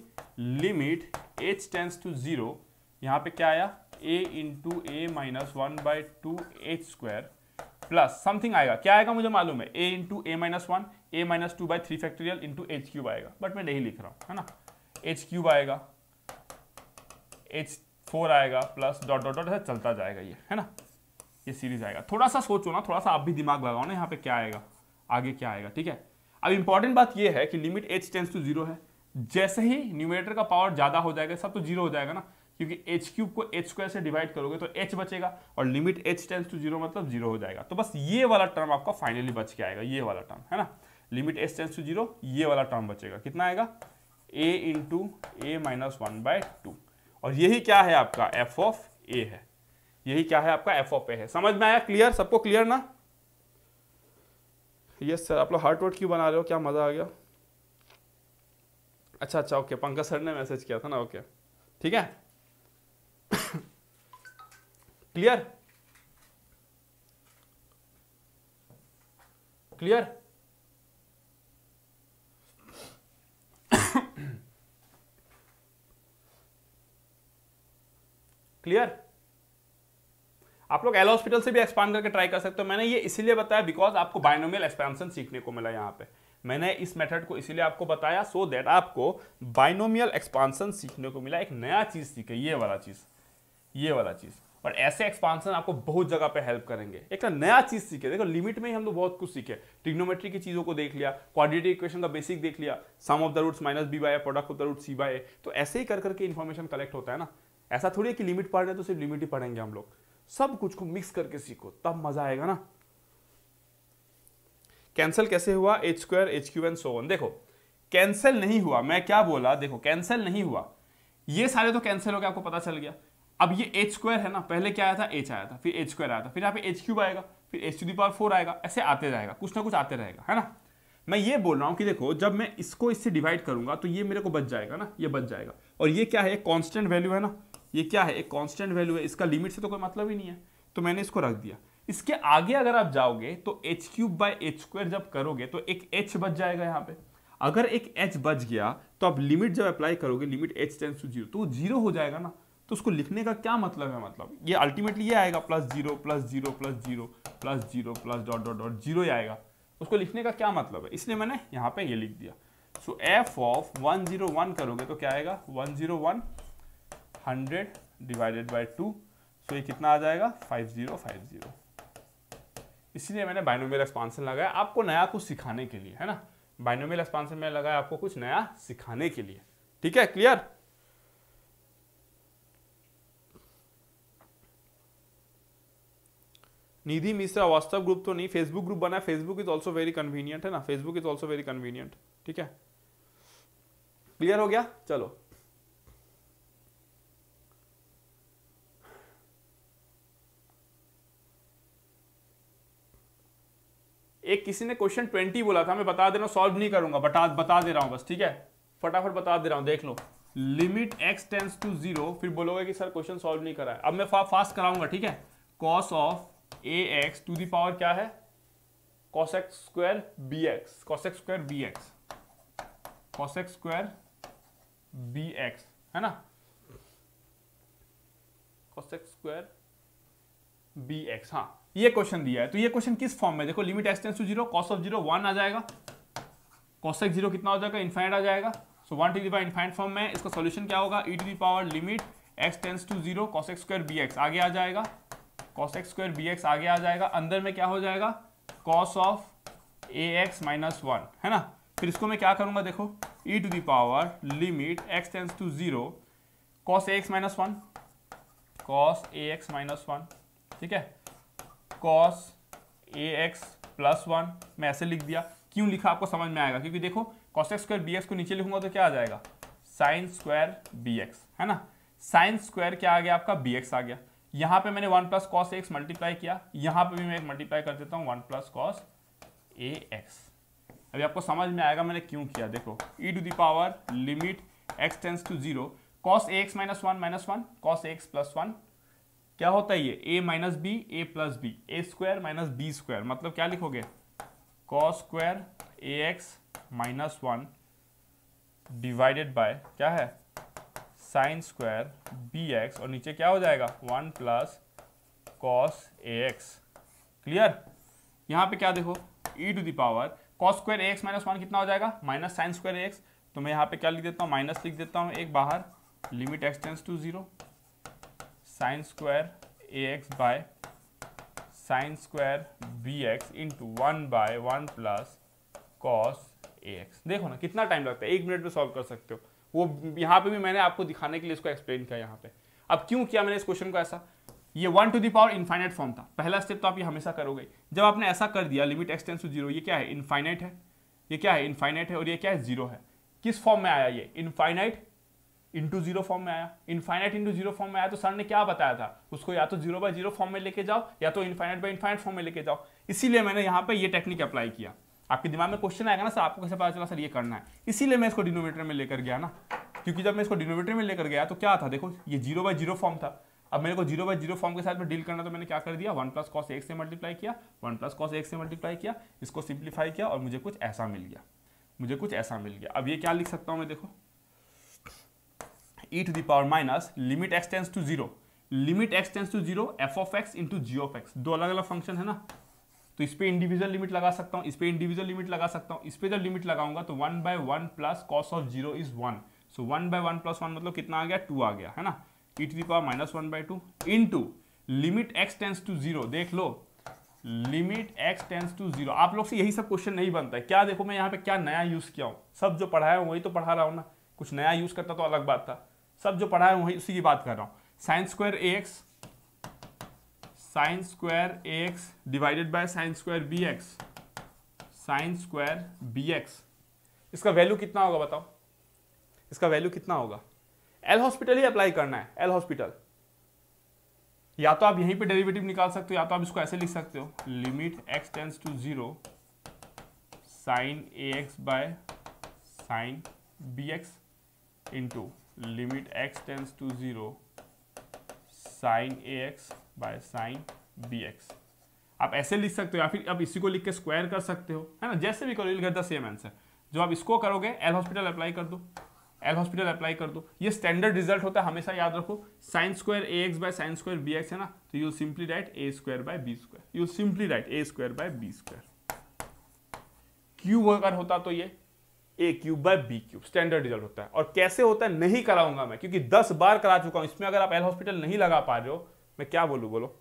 limit h tends to zero यहाँ पे क्या आया a into a minus one by two h square plus something आएगा क्या आएगा मुझे मालूम है a into a minus one a minus two by three factorial into h cube आएगा बट मैं नहीं लिख रहा हूँ है ना एच क्यूब आएगा एच फोर आएगा प्लस डॉट डॉट डॉट चलता जाएगा ये है ना ये सीरीज आएगा थोड़ा सा सोचो ना थोड़ा सा आप भी दिमाग लगाओ ना यहाँ पे क्या आएगा आगे क्या आएगा ठीक है अब इंपॉर्टेंट बात ये है कि limit h tends to zero है जैसे ही न्यूमिनेटर का पावर ज़्यादा हो जाएगा सब तो जीरो हो जाएगा ना क्योंकि एच क्यूब को एच स्क्वायर से डिवाइड करोगे तो एच बचेगा और limit h tends to zero मतलब जीरो हो जाएगा तो बस ये वाला टर्म आपका फाइनली बच के आएगा ये वाला टर्म है ना limit h tends to zero ये वाला टर्म बचेगा कितना आएगा a into a minus one by two और यही क्या है आपका एफ ऑफ ए है यही क्या है आपका एफ ऑफ ए है समझ में आया क्लियर सबको क्लियर ना यस सर आप लोग हार्ट वर्ट क्यों बना रहे हो क्या मज़ा आ गया अच्छा अच्छा ओके पंकज सर ने मैसेज किया था ना ओके ठीक है क्लियर क्लियर क्लियर आप लोग एल हॉस्पिटल से भी एक्सपांड करके ट्राई कर सकते हो मैंने ये इसलिए बताया बिकॉज आपको बायनोमियल एक्सपेंशन सीखने को मिला यहाँ पे मैंने इस मेथड को इसीलिए आपको बताया सो so दैट आपको बायनोमियल एक्सपांसन सीखने को मिला एक नया चीज़ सीखे ये वाला चीज़ ये वाला चीज़ और ऐसे एक्सपांसन आपको बहुत जगह पे हेल्प करेंगे एक तो नया चीज़ सीखे देखो लिमिट में ही हम लोग तो बहुत कुछ सीखे ट्रिग्नोमेट्री की चीज़ों को देख लिया क्वाड्रेटिक इक्वेशन का बेसिक देख लिया sum of the roots minus b by product of the root c by तो ऐसे ही कर करके इन्फॉर्मेशन कलेक्ट होता है ना ऐसा थोड़ी है कि लिमिट पढ़ रहे हैं तो सिर्फ लिमिट ही पढ़ेंगे हम लोग सब कुछ को मिक्स करके सीखो तब मजा आएगा ना कैंसिल कैसे हुआ h square h q n one देखो कैंसिल नहीं हुआ मैं क्या बोला देखो कैंसिल नहीं हुआ ये सारे तो कैंसिल हो गए आपको पता चल गया अब ये एच स्क्वायर है ना पहले क्या आया था एच आया था फिर एच स्क्वायर आया था फिर यहाँ पे एच क्यूब आएगा फिर h to the power four आएगा ऐसे आते रहेगा कुछ ना कुछ आते रहेगा है ना मैं ये बोल रहा हूँ कि देखो जब मैं इसको इससे डिवाइड करूंगा तो ये मेरे को बच जाएगा ना ये बच जाएगा और ये क्या है कॉन्स्टेंट वैल्यू है ना ये क्या है एक कांस्टेंट वैल्यू है इसका लिमिट से तो कोई मतलब ही नहीं है तो मैंने इसको रख दिया इसके आगे अगर आप जाओगे तो h cube by h square जब करोगे तो एक एच बच जाएगा यहाँ पे अगर एक एच बच गया तो आप लिमिट जब अप्लाई करोगे limit h tends to zero तो जीरो हो जाएगा ना तो उसको लिखने का क्या मतलब है मतलब ये अल्टीमेटली ये आएगा plus zero plus zero plus zero plus zero plus dot dot dot zero ही आएगा उसको लिखने का क्या मतलब है इसलिए मैंने यहाँ पे ये लिख दिया so f of one zero one करोगे तो क्या आएगा one zero one hundred divided by two so ये कितना आ जाएगा फाइव जीरो फाइव जीरो इसलिए मैंने बाइनोमियल एक्सपांसन लगाया आपको नया कुछ सिखाने के लिए है ना बाइनोमियल एक्सपांसन मैंने लगाया आपको कुछ नया सिखाने के लिए ठीक है clear Nidhi Mishra WhatsApp group तो नहीं फेसबुक ग्रुप बना Facebook is also very convenient है ना Facebook is also very convenient ठीक है क्लियर हो गया चलो एक किसी ने क्वेश्चन ट्वेंटी बोला था मैं बता दे रहा हूँ सॉल्व नहीं करूंगा बता बता दे रहा हूँ बस ठीक है फटाफट बता दे रहा हूँ देख लो limit x tends to zero फिर बोलोगे कि सर क्वेश्चन सॉल्व नहीं करा है अब मैं फास्ट कराऊंगा ठीक है cos of a x to the power क्या है cos x square b x cos x square b x cos x square b x है ना cos x square b x हाँ ये क्वेश्चन दिया है तो ये क्वेश्चन किस फॉर्म में देखो limit expanse to zero cos of zero one आ जाएगा कॉस एक्स जीरो कितना हो जाएगा इन्फाइट आ जाएगा so one to the power infinite form में इसका सोल्यूशन क्या होगा e to the power limit x tends to zero cos x square b x आगे आ जाएगा cos x square b x आगे आ जाएगा अंदर में क्या हो जाएगा cos of a x minus one है ना फिर इसको मैं क्या करूँगा देखो e to the power limit x tends to zero cos a x minus one cos a x minus one ठीक है cos a x plus one मैं ऐसे लिख दिया क्यों लिखा आपको समझ में आएगा क्योंकि देखो cos x square b x को नीचे लिखूंगा तो क्या आ जाएगा साइन स्क्वायर बी एक्स है ना साइन स्क्वायर क्या आ गया आपका बी एक्स आ गया यहाँ पे मैंने one plus cos x multiply किया यहाँ पे भी मैं एक मल्टीप्लाई कर देता हूँ one plus cos a x अभी आपको समझ में आएगा मैंने क्यों किया देखो e to the power limit x tends to zero cos x minus one minus one cos x plus one क्या होता है ये a minus b a plus b a square minus b square मतलब क्या लिखोगे cos square a x minus one divided by क्या है sign square b x और नीचे क्या हो जाएगा one plus cos a x clear यहाँ पे क्या देखो e to the power cos square x minus one कितना हो जाएगा माइनस साइन स्क्वायर एक्स तो मैं यहाँ पे क्या लिख देता हूँ माइनस लिख देता हूँ एक बाहर limit x tends to zero sine square a x by sine square b x into one by one plus cos a x देखो ना कितना टाइम लगता है एक मिनट में सॉल्व कर सकते हो वो यहाँ पे भी मैंने आपको दिखाने के लिए इसको एक्सप्लेन किया यहाँ पे अब क्यों किया मैंने इस क्वेश्चन को ऐसा ये one to the power infinite form था पहला स्टेप तो आप ये हमेशा करोगे जब आपने ऐसा कर दिया limit x tends to zero ये क्या है इन्फाइनाइट है ये क्या है इन्फाइनाइट है और ये क्या है जीरो है किस फॉर्म में आया ये इन्फाइनाइट इंटू जीरो फॉर्म में आया इनफाइनाइट इंटू जीरो फॉर्म में आया तो सर ने क्या बताया था उसको या तो जीरो बाय जीरो फॉर्म में लेके जाओ या तो इनफाइनाइट बाय इनफाइनाइट फॉर्म में लेके जाओ इसीलिए मैंने यहाँ पे ये टेक्निक अप्लाई किया आपके दिमाग में क्वेश्चन आएगा ना सर आपको कैसे पता चला सर ये करना है इसीलिए मैं इसको डिनोमीटर में लेकर गया ना क्योंकि जब मैं इसको डिनोमीटर में लेकर गया तो क्या था देखो ये जीरो बाय जीरो फॉर्म था अब मेरे को जीरो बाय जीरो फॉर्म के साथ में डील करना तो मैंने क्या कर दिया वन प्लस कॉस एक से मल्टीप्लाई किया वन प्लस कॉस एक से मल्टीप्लाई किया इसको सिंप्लीफाई किया और मुझे कुछ ऐसा मिल गया मुझे कुछ ऐसा मिल गया अब ये क्या लिख सकता हूँ मैं देखो e to the power minus limit x tends to zero limit x tends to zero f of x into g of x दो अलग अलग फंक्शन है ना तो इस पर इंडिविजुअल लिमिट लगा सकता हूँ इस पर इंडिविजुअल लिमिट लगा सकता हूँ इस पर जब लिमिट लगाऊंगा तो one by one plus cos of zero is one so one by one plus one मतलब कितना आ गया टू आ गया है ना e to the power minus one by two in two limit x tends to zero देख लो limit x tends to zero आप लोग से यही सब क्वेश्चन नहीं बनता है क्या देखो मैं यहाँ पे क्या नया यूज़ किया हूँ सब जो पढ़ाया हूँ वही तो पढ़ा रहा हूँ ना कुछ नया यूज़ करता तो अलग बात था सब जो पढ़ा है वही उसी की बात कर रहा हूं sine square a x sines square a x divided by sines square b x sines square b x इसका वैल्यू कितना होगा बताओ इसका वैल्यू कितना होगा एल हॉस्पिटल ही अप्लाई करना है एल हॉस्पिटल या तो आप यहीं पे डेरिवेटिव निकाल सकते हो या तो आप इसको ऐसे लिख सकते हो limit x tends to zero sine a x by sine b x into limit x tends to zero sine a x by sine b x आप ऐसे लिख सकते हो या फिर आप इसी को लिख के स्क्वायर कर सकते हो है ना जैसे भी करो गेट द सेम आंसर जो आप इसको करोगे एल हॉस्पिटल अप्लाई कर दो एल हॉस्पिटल अप्लाई कर दो ये स्टैंडर्ड रिजल्ट होता है हमेशा याद रखो sine square a x by sine square b x है ना तो you simply write a square by b square you simply write a square by b square cube अगर होता तो ये a cube by b cube standard result होता है और कैसे होता है नहीं कराऊंगा मैं क्योंकि दस बार करा चुका हूं इसमें अगर आप एल हॉस्पिटल नहीं लगा पा रहे हो मैं क्या बोलू बोलो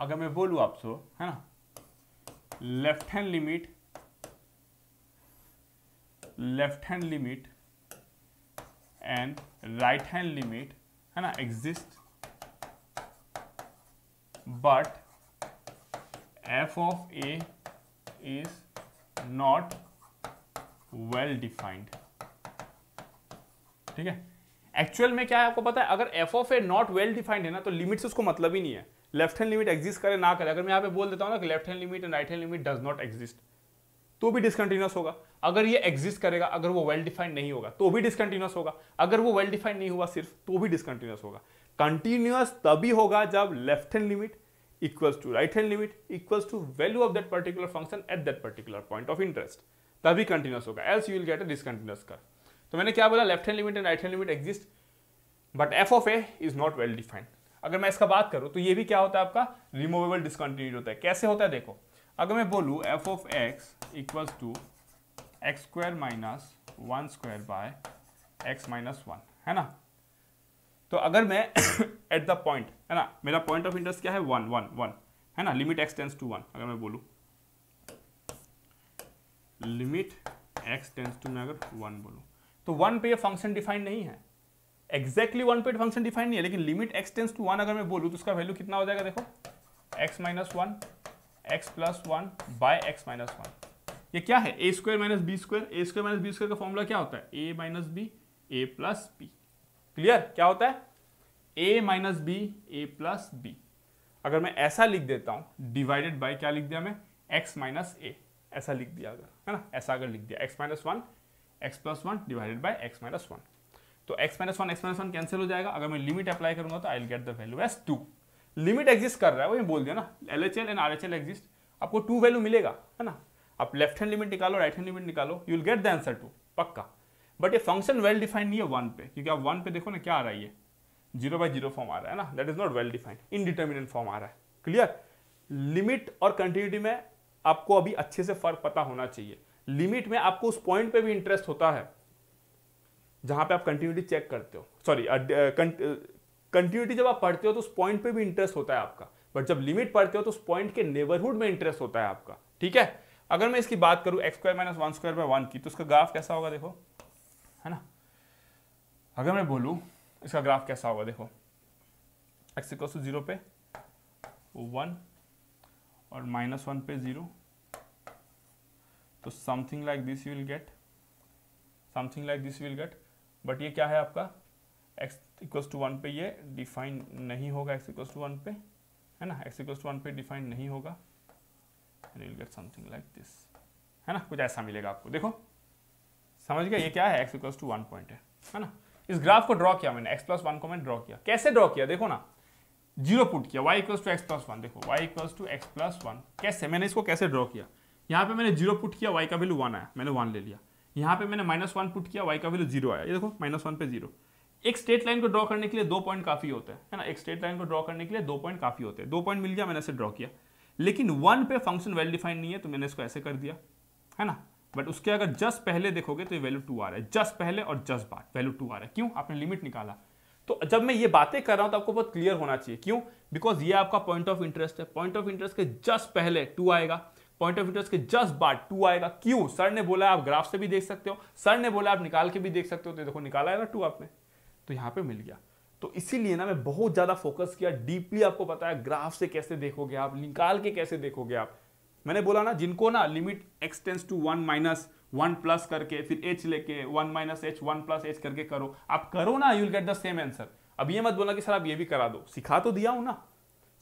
अगर मैं बोलू आपसे है ना left hand limit left hand limit and right hand limit है ना exist but f of a is not well defined ठीक है एक्चुअल में क्या है आपको पता है अगर f of a not well defined है ना तो लिमिट से उसको मतलब ही नहीं है लेफ्ट हैंड लिमिट एग्जिस्ट करे ना करे अगर मैं यहां पे बोल देता हूं ना कि left hand limit and right hand limit does not exist तो भी डिसकंटिन्यूस होगा अगर ये एग्जिस्ट करेगा अगर वो वेल well डिफाइंड नहीं होगा तो भी डिसकंटिन्यूस होगा अगर वो वेल well डिफाइंड नहीं हुआ सिर्फ तो भी डिसकंटिन्यूस होगा कंटिन्यूस तभी होगा जब left hand limit equals to right hand limit equals to value of that particular function at that particular point of interest तभी कंटिन्यूस होगा else you will get a discontinuous curve तो मैंने क्या बोला left hand limit and right hand limit exist but f of a is not well defined अगर मैं इसका बात करूं तो ये भी क्या होता है आपका रिमूवेबल डिसकंटिन्यूट होता है कैसे होता है देखो अगर मैं बोलूँ F of x equals to x square minus one square by x minus one है ना तो अगर मैं एट द पॉइंट है ना मेरा पॉइंट ऑफ इंटरेस्ट क्या है वन वन वन है ना लिमिट एक्सटेंस टू वन अगर मैं बोलू लिमिट एक्सटेंस टू मैं अगर वन बोलू तो वन पे ये फंक्शन डिफाइन नहीं है एग्जैक्टली वन पे फंक्शन डिफाइन नहीं है लेकिन लिमिट एक्सटेंस टू वन अगर मैं बोलू तो उसका वैल्यू कितना हो जाएगा देखो x minus one x plus one by x minus one ये क्या है a square minus b square a square minus b square का फॉर्मूला क्या होता है a minus b a plus b clear क्या होता है a minus b a plus b अगर मैं ऐसा लिख देता हूं डिवाइडेड बाई क्या लिख दिया मैं एक्स माइनस ए ऐसा लिख दिया अगर है ना ऐसा अगर लिख दिया x minus one x plus one divided by x minus one तो x minus one x minus one cancel हो जाएगा अगर मैं लिमिट अप्लाई करूंगा तो I will get the value as two limit exist कर रहा है वही बोल दिया ना L H L and R H L exist आपको टू वैल्यू मिलेगा है ना आप लेफ्ट हैंड लिमिट निकालो राइट हैंड लिमिट निकालो you will get the answer two पक्का बट ये फंक्शन वेल डिफाइंड नहीं है वन पे क्योंकि आप वन पे देखो ना क्या आ रहा है ये जीरो बाई जीरो फॉर्म आ रहा है ना that is not well defined indeterminate form आ रहा है क्लियर लिमिट और कंटिन्यूटी में आपको अभी अच्छे से फर्क पता होना चाहिए लिमिट में आपको उस पॉइंट पे भी इंटरेस्ट होता है जहां पे आप कंटिन्यूटी चेक करते हो सॉरी कंटिन्यूटी जब आप पढ़ते हो तो उस पॉइंट पे भी इंटरेस्ट होता है आपका बट जब लिमिट पढ़ते हो तो उस पॉइंट के नेबरहुड में इंटरेस्ट होता है आपका ठीक है अगर मैं इसकी बात करूं x square minus one square by one की तो उसका ग्राफ कैसा होगा देखो है ना अगर मैं बोलूँ इसका ग्राफ कैसा होगा देखो एक्स इक्वल टू जीरो पे वन और माइनस वन पे ज़ीरो तो something like this will get something like this will get but ये क्या है आपका एक्स इक्व टू वन पे ये डिफाइन नहीं होगा एक्स इक्वल्स टू वन पे है ना एक्स इक्वल्स टू वन पे डिफाइन नहीं होगा and will get something like this है ना कुछ ऐसा मिलेगा आपको देखो समझ गया ये क्या है x equals to one point है है ना इस ग्राफ को ड्रॉ किया मैंने एक्स प्लस वन को मैंने ड्रॉ किया कैसे ड्रॉ किया देखो ना जीरो पुट किया y equal to x plus one देखो y equal to x plus one कैसे मैंने इसको कैसे ड्रॉ किया यहाँ पे मैंने जीरो पुट किया वाई का वैल्यू वन आया मैंने वन ले लिया यहाँ पे मैंने माइनस वन पुट किया वाई का वैल्यू जीरो आया ये देखो माइनस वन पे जीरो एक स्ट्रेट लाइन को ड्रॉ करने के लिए दो पॉइंट काफी होते हैं है ना एक स्ट्रेट लाइन को ड्रॉ करने के लिए दो पॉइंट काफी होते हैं दो पॉइंट मिल गया मैंने इसे ड्रॉ किया लेकिन वन पे फंक्शन वेल डिफाइंड नहीं है तो मैंने इसको ऐसे कर दिया है ना बट उसके अगर जस्ट पहले देखोगे तो ये वैल्यू टू आ रहा है जस्ट पहले और जस्ट बाद वैल्यू टू आ रहा है क्यों आपने लिमिट निकाला तो जब मैं ये बातें कर रहा हूं तो आपको बहुत क्लियर होना चाहिए क्यों बिकॉज ये आपका पॉइंट ऑफ इंटरेस्ट है पॉइंट ऑफ इंटरेस्ट के जस्ट पहले टू आएगा पॉइंट ऑफ इंटरेस्ट के जस्ट बाद टू आएगा क्यों सर ने बोला आप ग्राफ से भी देख सकते हो सर ने बोला आप निकाल के भी देख सकते हो तो देखो निकाला है ना टू आपने तो यहाँ पे मिल गया तो इसीलिए ना मैं बहुत ज़्यादा फोकस किया डीपली आपको पता है ग्राफ से कैसे देखोगे आप निकाल के कैसे देखोगे आप मैंने बोला ना जिनको ना limit expanse to one minus one plus करके फिर एच लेके one minus h one plus h करके करो आप करो ना you'll get the same answer अब ये मत बोला कि सर आप ये भी करा दो सिखा तो दिया हूँ ना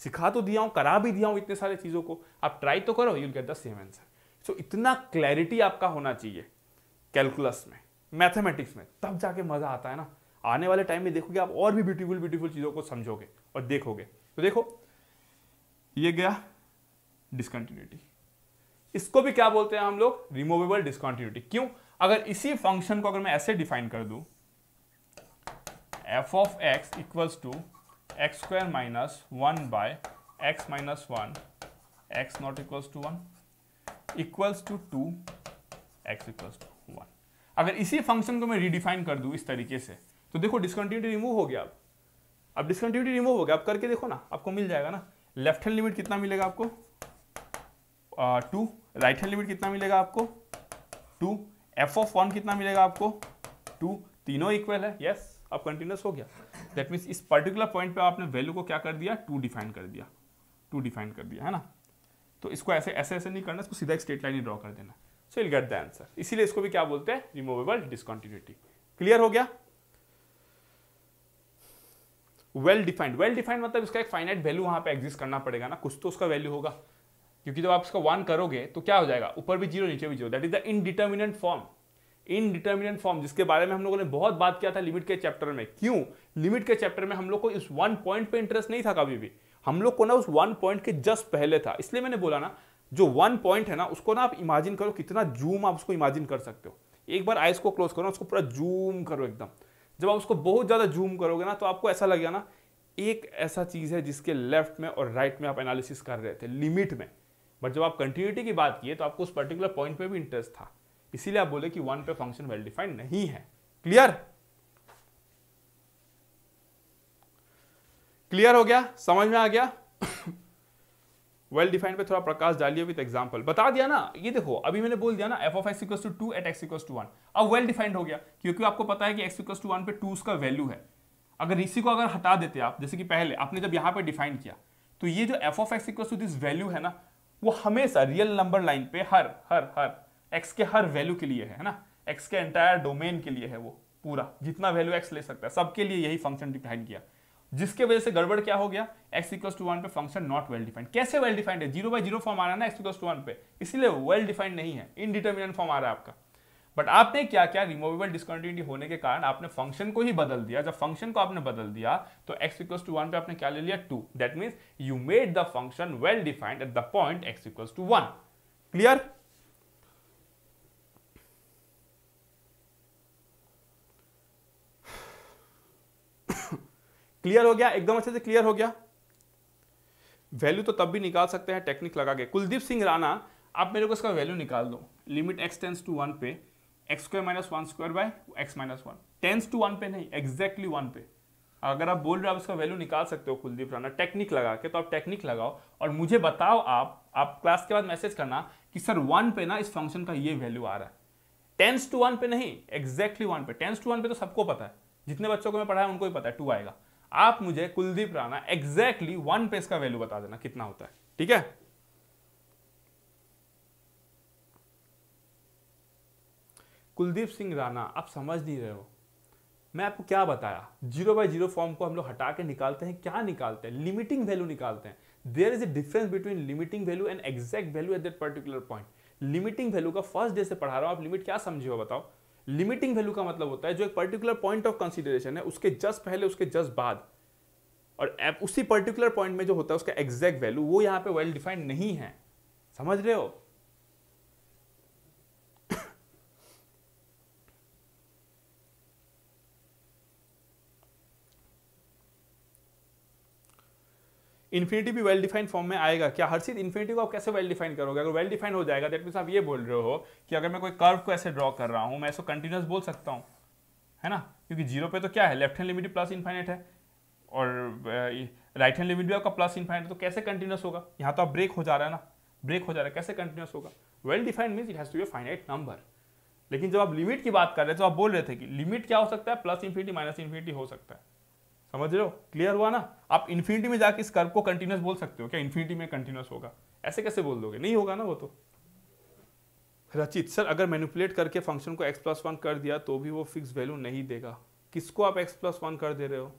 सिखा तो दिया हूँ करा भी दिया हूँ इतने सारे चीज़ों को आप ट्राई तो करो you'll get the same answer so इतना क्लैरिटी आपका होना चाहिए कैलकुलस में मैथमेटिक्स में तब जाके मज़ा आता है ना आने वाले टाइम में देखोगे आप और भी ब्यूटीफुल ब्यूटीफुल चीज़ों को समझोगे और देखोगे तो देखो ये गया डिसकंटिन्यूटी इसको भी क्या बोलते हैं हम लोग रिमूवेबल डिस्कॉन्टिन्यूटी क्यों अगर इसी फंक्शन को अगर मैं ऐसे डिफाइन कर दू f of x equals to x square minus one by x minus one x not equals to one equals to two x equals to one अगर इसी फंक्शन को मैं रिडिफाइन कर दू इस तरीके से तो देखो डिस्कंटिन्यूटी रिमूव हो गया अब अब डिस्कंटिन्यूटी रिमूव हो गया अब करके देखो ना आपको मिल जाएगा ना लेफ्ट हैंड लिमिट कितना मिलेगा आपको two uh, right hand limit कितना मिलेगा आपको टू एफ ऑफ वन कितना मिलेगा आपको टू तीनों इक्वल है यस yes, अब कंटिन्यूस हो गया दैट मीन्स इस पर्टिकुलर पॉइंट पे आपने वैल्यू को क्या कर दिया टू डिफाइन कर दिया टू डिफाइन कर दिया है ना तो इसको ऐसे ऐसे ऐसे नहीं करना इसको सीधा एक स्ट्रेट लाइन ही ड्रॉ कर देना so will get the answer इसीलिए इसको भी क्या बोलते हैं रिमूवेबल डिसकॉन्टिन्यूटी क्लियर हो गया वेल डिफाइंड वेल डिफाइंड मतलब इसका एक फाइनाइट वैल्यू वहां पे एग्जिस्ट करना पड़ेगा ना कुछ तो उसका वैल्यू होगा क्योंकि जब आप इसका वन करोगे तो क्या हो जाएगा ऊपर भी जीरो नीचे भी zero that is the indeterminate form indeterminate form जिसके बारे में हम लोगों ने बहुत बात किया था लिमिट के चैप्टर में क्यों लिमिट के चैप्टर में हम लोग को इस वन पॉइंट पे इंटरेस्ट नहीं था कभी भी हम लोग को ना उस वन पॉइंट के जस्ट पहले था इसलिए मैंने बोला ना जो वन पॉइंट है ना उसको ना आप इमेजिन करो कितना जूम आप उसको इमेजिन कर सकते हो एक बार आइस को क्लोज करो उसको पूरा जूम करो एकदम जब आप उसको बहुत ज़्यादा जूम करोगे ना तो आपको ऐसा लगेगा ना एक ऐसा चीज़ है जिसके लेफ्ट में और राइट में आप एनालिसिस कर रहे थे लिमिट में बट जब आप कंटिन्यूटी की बात किए तो आपको उस पर्टिकुलर पॉइंट पे भी इंटरेस्ट था इसीलिए आप बोले कि वन पे फंक्शन वेल डिफाइंड नहीं है क्लियर क्लियर हो गया समझ में आ गया वेल *coughs* डिफाइंड पे थोड़ा प्रकाश डालिए विद एग्जांपल बता दिया ना ये देखो अभी मैंने बोल दिया ना F of x equal to two at x equal to one अब वेल डिफाइंड हो गया क्योंकि आपको पता है कि एक्स इक्वल टू वन पे टू उसका वैल्यू है अगर इसी को अगर हटा देते आप जैसे कि पहले आपने जब यहाँ पे डिफाइन किया तो ये जो f of x equal to this value है ना वो हमेशा रियल नंबर लाइन पे हर हर हर एक्स के हर वैल्यू के लिए है ना एक्स के एंटायर डोमेन के लिए है वो पूरा जितना वैल्यू एक्स ले सकता है सबके लिए यही फंक्शन डिफाइन किया जिसके वजह से गड़बड़ क्या हो गया एक्स इक्वल टू वन पे फंक्शन नॉट वेल डिफाइंड कैसे वेल डिफाइंड है जीरो बाई जीरो फॉर्म आ रहा है ना एक्स इक्वल टू वन पे इसलिए वेल डिफाइंड नहीं है इनडिटर्मिनेंट फॉर्म आ रहा है आपका बट आपने क्या क्या रिमूवेबल डिस्कंटिन्यूटी होने के कारण आपने फंक्शन को ही बदल दिया जब फंक्शन को आपने बदल दिया तो x इक्वल्स टू वन पे आपने क्या ले लिया two that mean you made the function well defined at the point x equals to one clear clear हो गया एकदम अच्छे से क्लियर हो गया वैल्यू तो तब भी निकाल सकते हैं टेक्निक लगा के कुलदीप सिंह राणा आप मेरे को इसका वैल्यू निकाल दो लिमिट एक्सटेंस टू वन पे x square minus one square by x minus one tends to one पे नहीं एग्जैक्टली वन पे अगर आप बोल रहे हो आप इसका वैल्यू निकाल सकते हो कुलदीप राणा टेक्निक लगा के तो आप टेक्निक लगाओ और मुझे बताओ आप आप क्लास के बाद मैसेज करना कि सर वन पे ना इस फंक्शन का ये वैल्यू आ रहा है टेंस टू वन पे नहीं एग्जैक्टली वन पे टेंस टू वन पे तो सबको पता है जितने बच्चों को मैं पढ़ाया उनको भी पता है टू आएगा आप मुझे कुलदीप राणा एग्जैक्टली वन पे इसका वैल्यू बता देना कितना होता है ठीक है कुलदीप सिंह राणा आप समझ नहीं रहे हो मैं आपको क्या बताया जीरो बाय जीरो फॉर्म को हम लोग हटा के निकालते हैं क्या निकालते हैं लिमिटिंग वैल्यू निकालते हैं there is a difference between limiting value and exact value at that particular point limiting value का फर्स्ट डे से पढ़ा रहा हूँ आप लिमिट क्या समझे हो बताओ लिमिटिंग वैल्यू का मतलब होता है जो एक पर्टिकुलर पॉइंट ऑफ कंसिडरेशन है उसके जस्ट पहले उसके जस्ट बाद और उसी पर्टिकुलर पॉइंट में जो होता है उसका एग्जैक्ट वैल्यू वो यहाँ पे वेल well डिफाइंड नहीं है समझ रहे हो इन्फिनिटी भी वेल डिफाइंड फॉर्म में आएगा क्या हर चीज इन्फिनिटी को आप कैसे वेल डिफाइन करोगे अगर वेल डिफाइन हो जाएगा दैट मीन आप ये बोल रहे हो कि अगर मैं कोई कर्व को ऐसे ड्रॉ कर रहा हूँ मैं इसको कंटिन्यूस बोल सकता हूँ है ना क्योंकि जीरो पे तो क्या है left hand limit plus infinite है और राइट हैंड लिमिट भी आपका प्लस इन्फाइनेट तो कैसे कंटिन्यूस होगा यहाँ तो आप ब्रेक हो जा रहा है ना ब्रेक हो जा रहा है कैसे कंटिन्यूस होगा well defined mean it has to be finite number लेकिन जब आप लिमिट की बात कर रहे थे तो आप बोल रहे थे कि लिमिट क्या हो सकता है प्लस इन्फिनिटी माइनस इन्फिनिटी हो सकता है समझ रहे हो क्लियर हुआ ना आप इन्फिनिटी में जाके इस कर्व को कंटिन्यूस बोल सकते हो क्या इन्फिनिटी में कंटिन्यूस होगा ऐसे कैसे बोल दोगे नहीं होगा ना वो तो रचित सर अगर मैनिपुलेट करके फंक्शन को एक्स प्लस वन कर दिया तो भी वो फिक्स वैल्यू नहीं देगा किसको आप एक्स प्लस वन कर दे रहे हो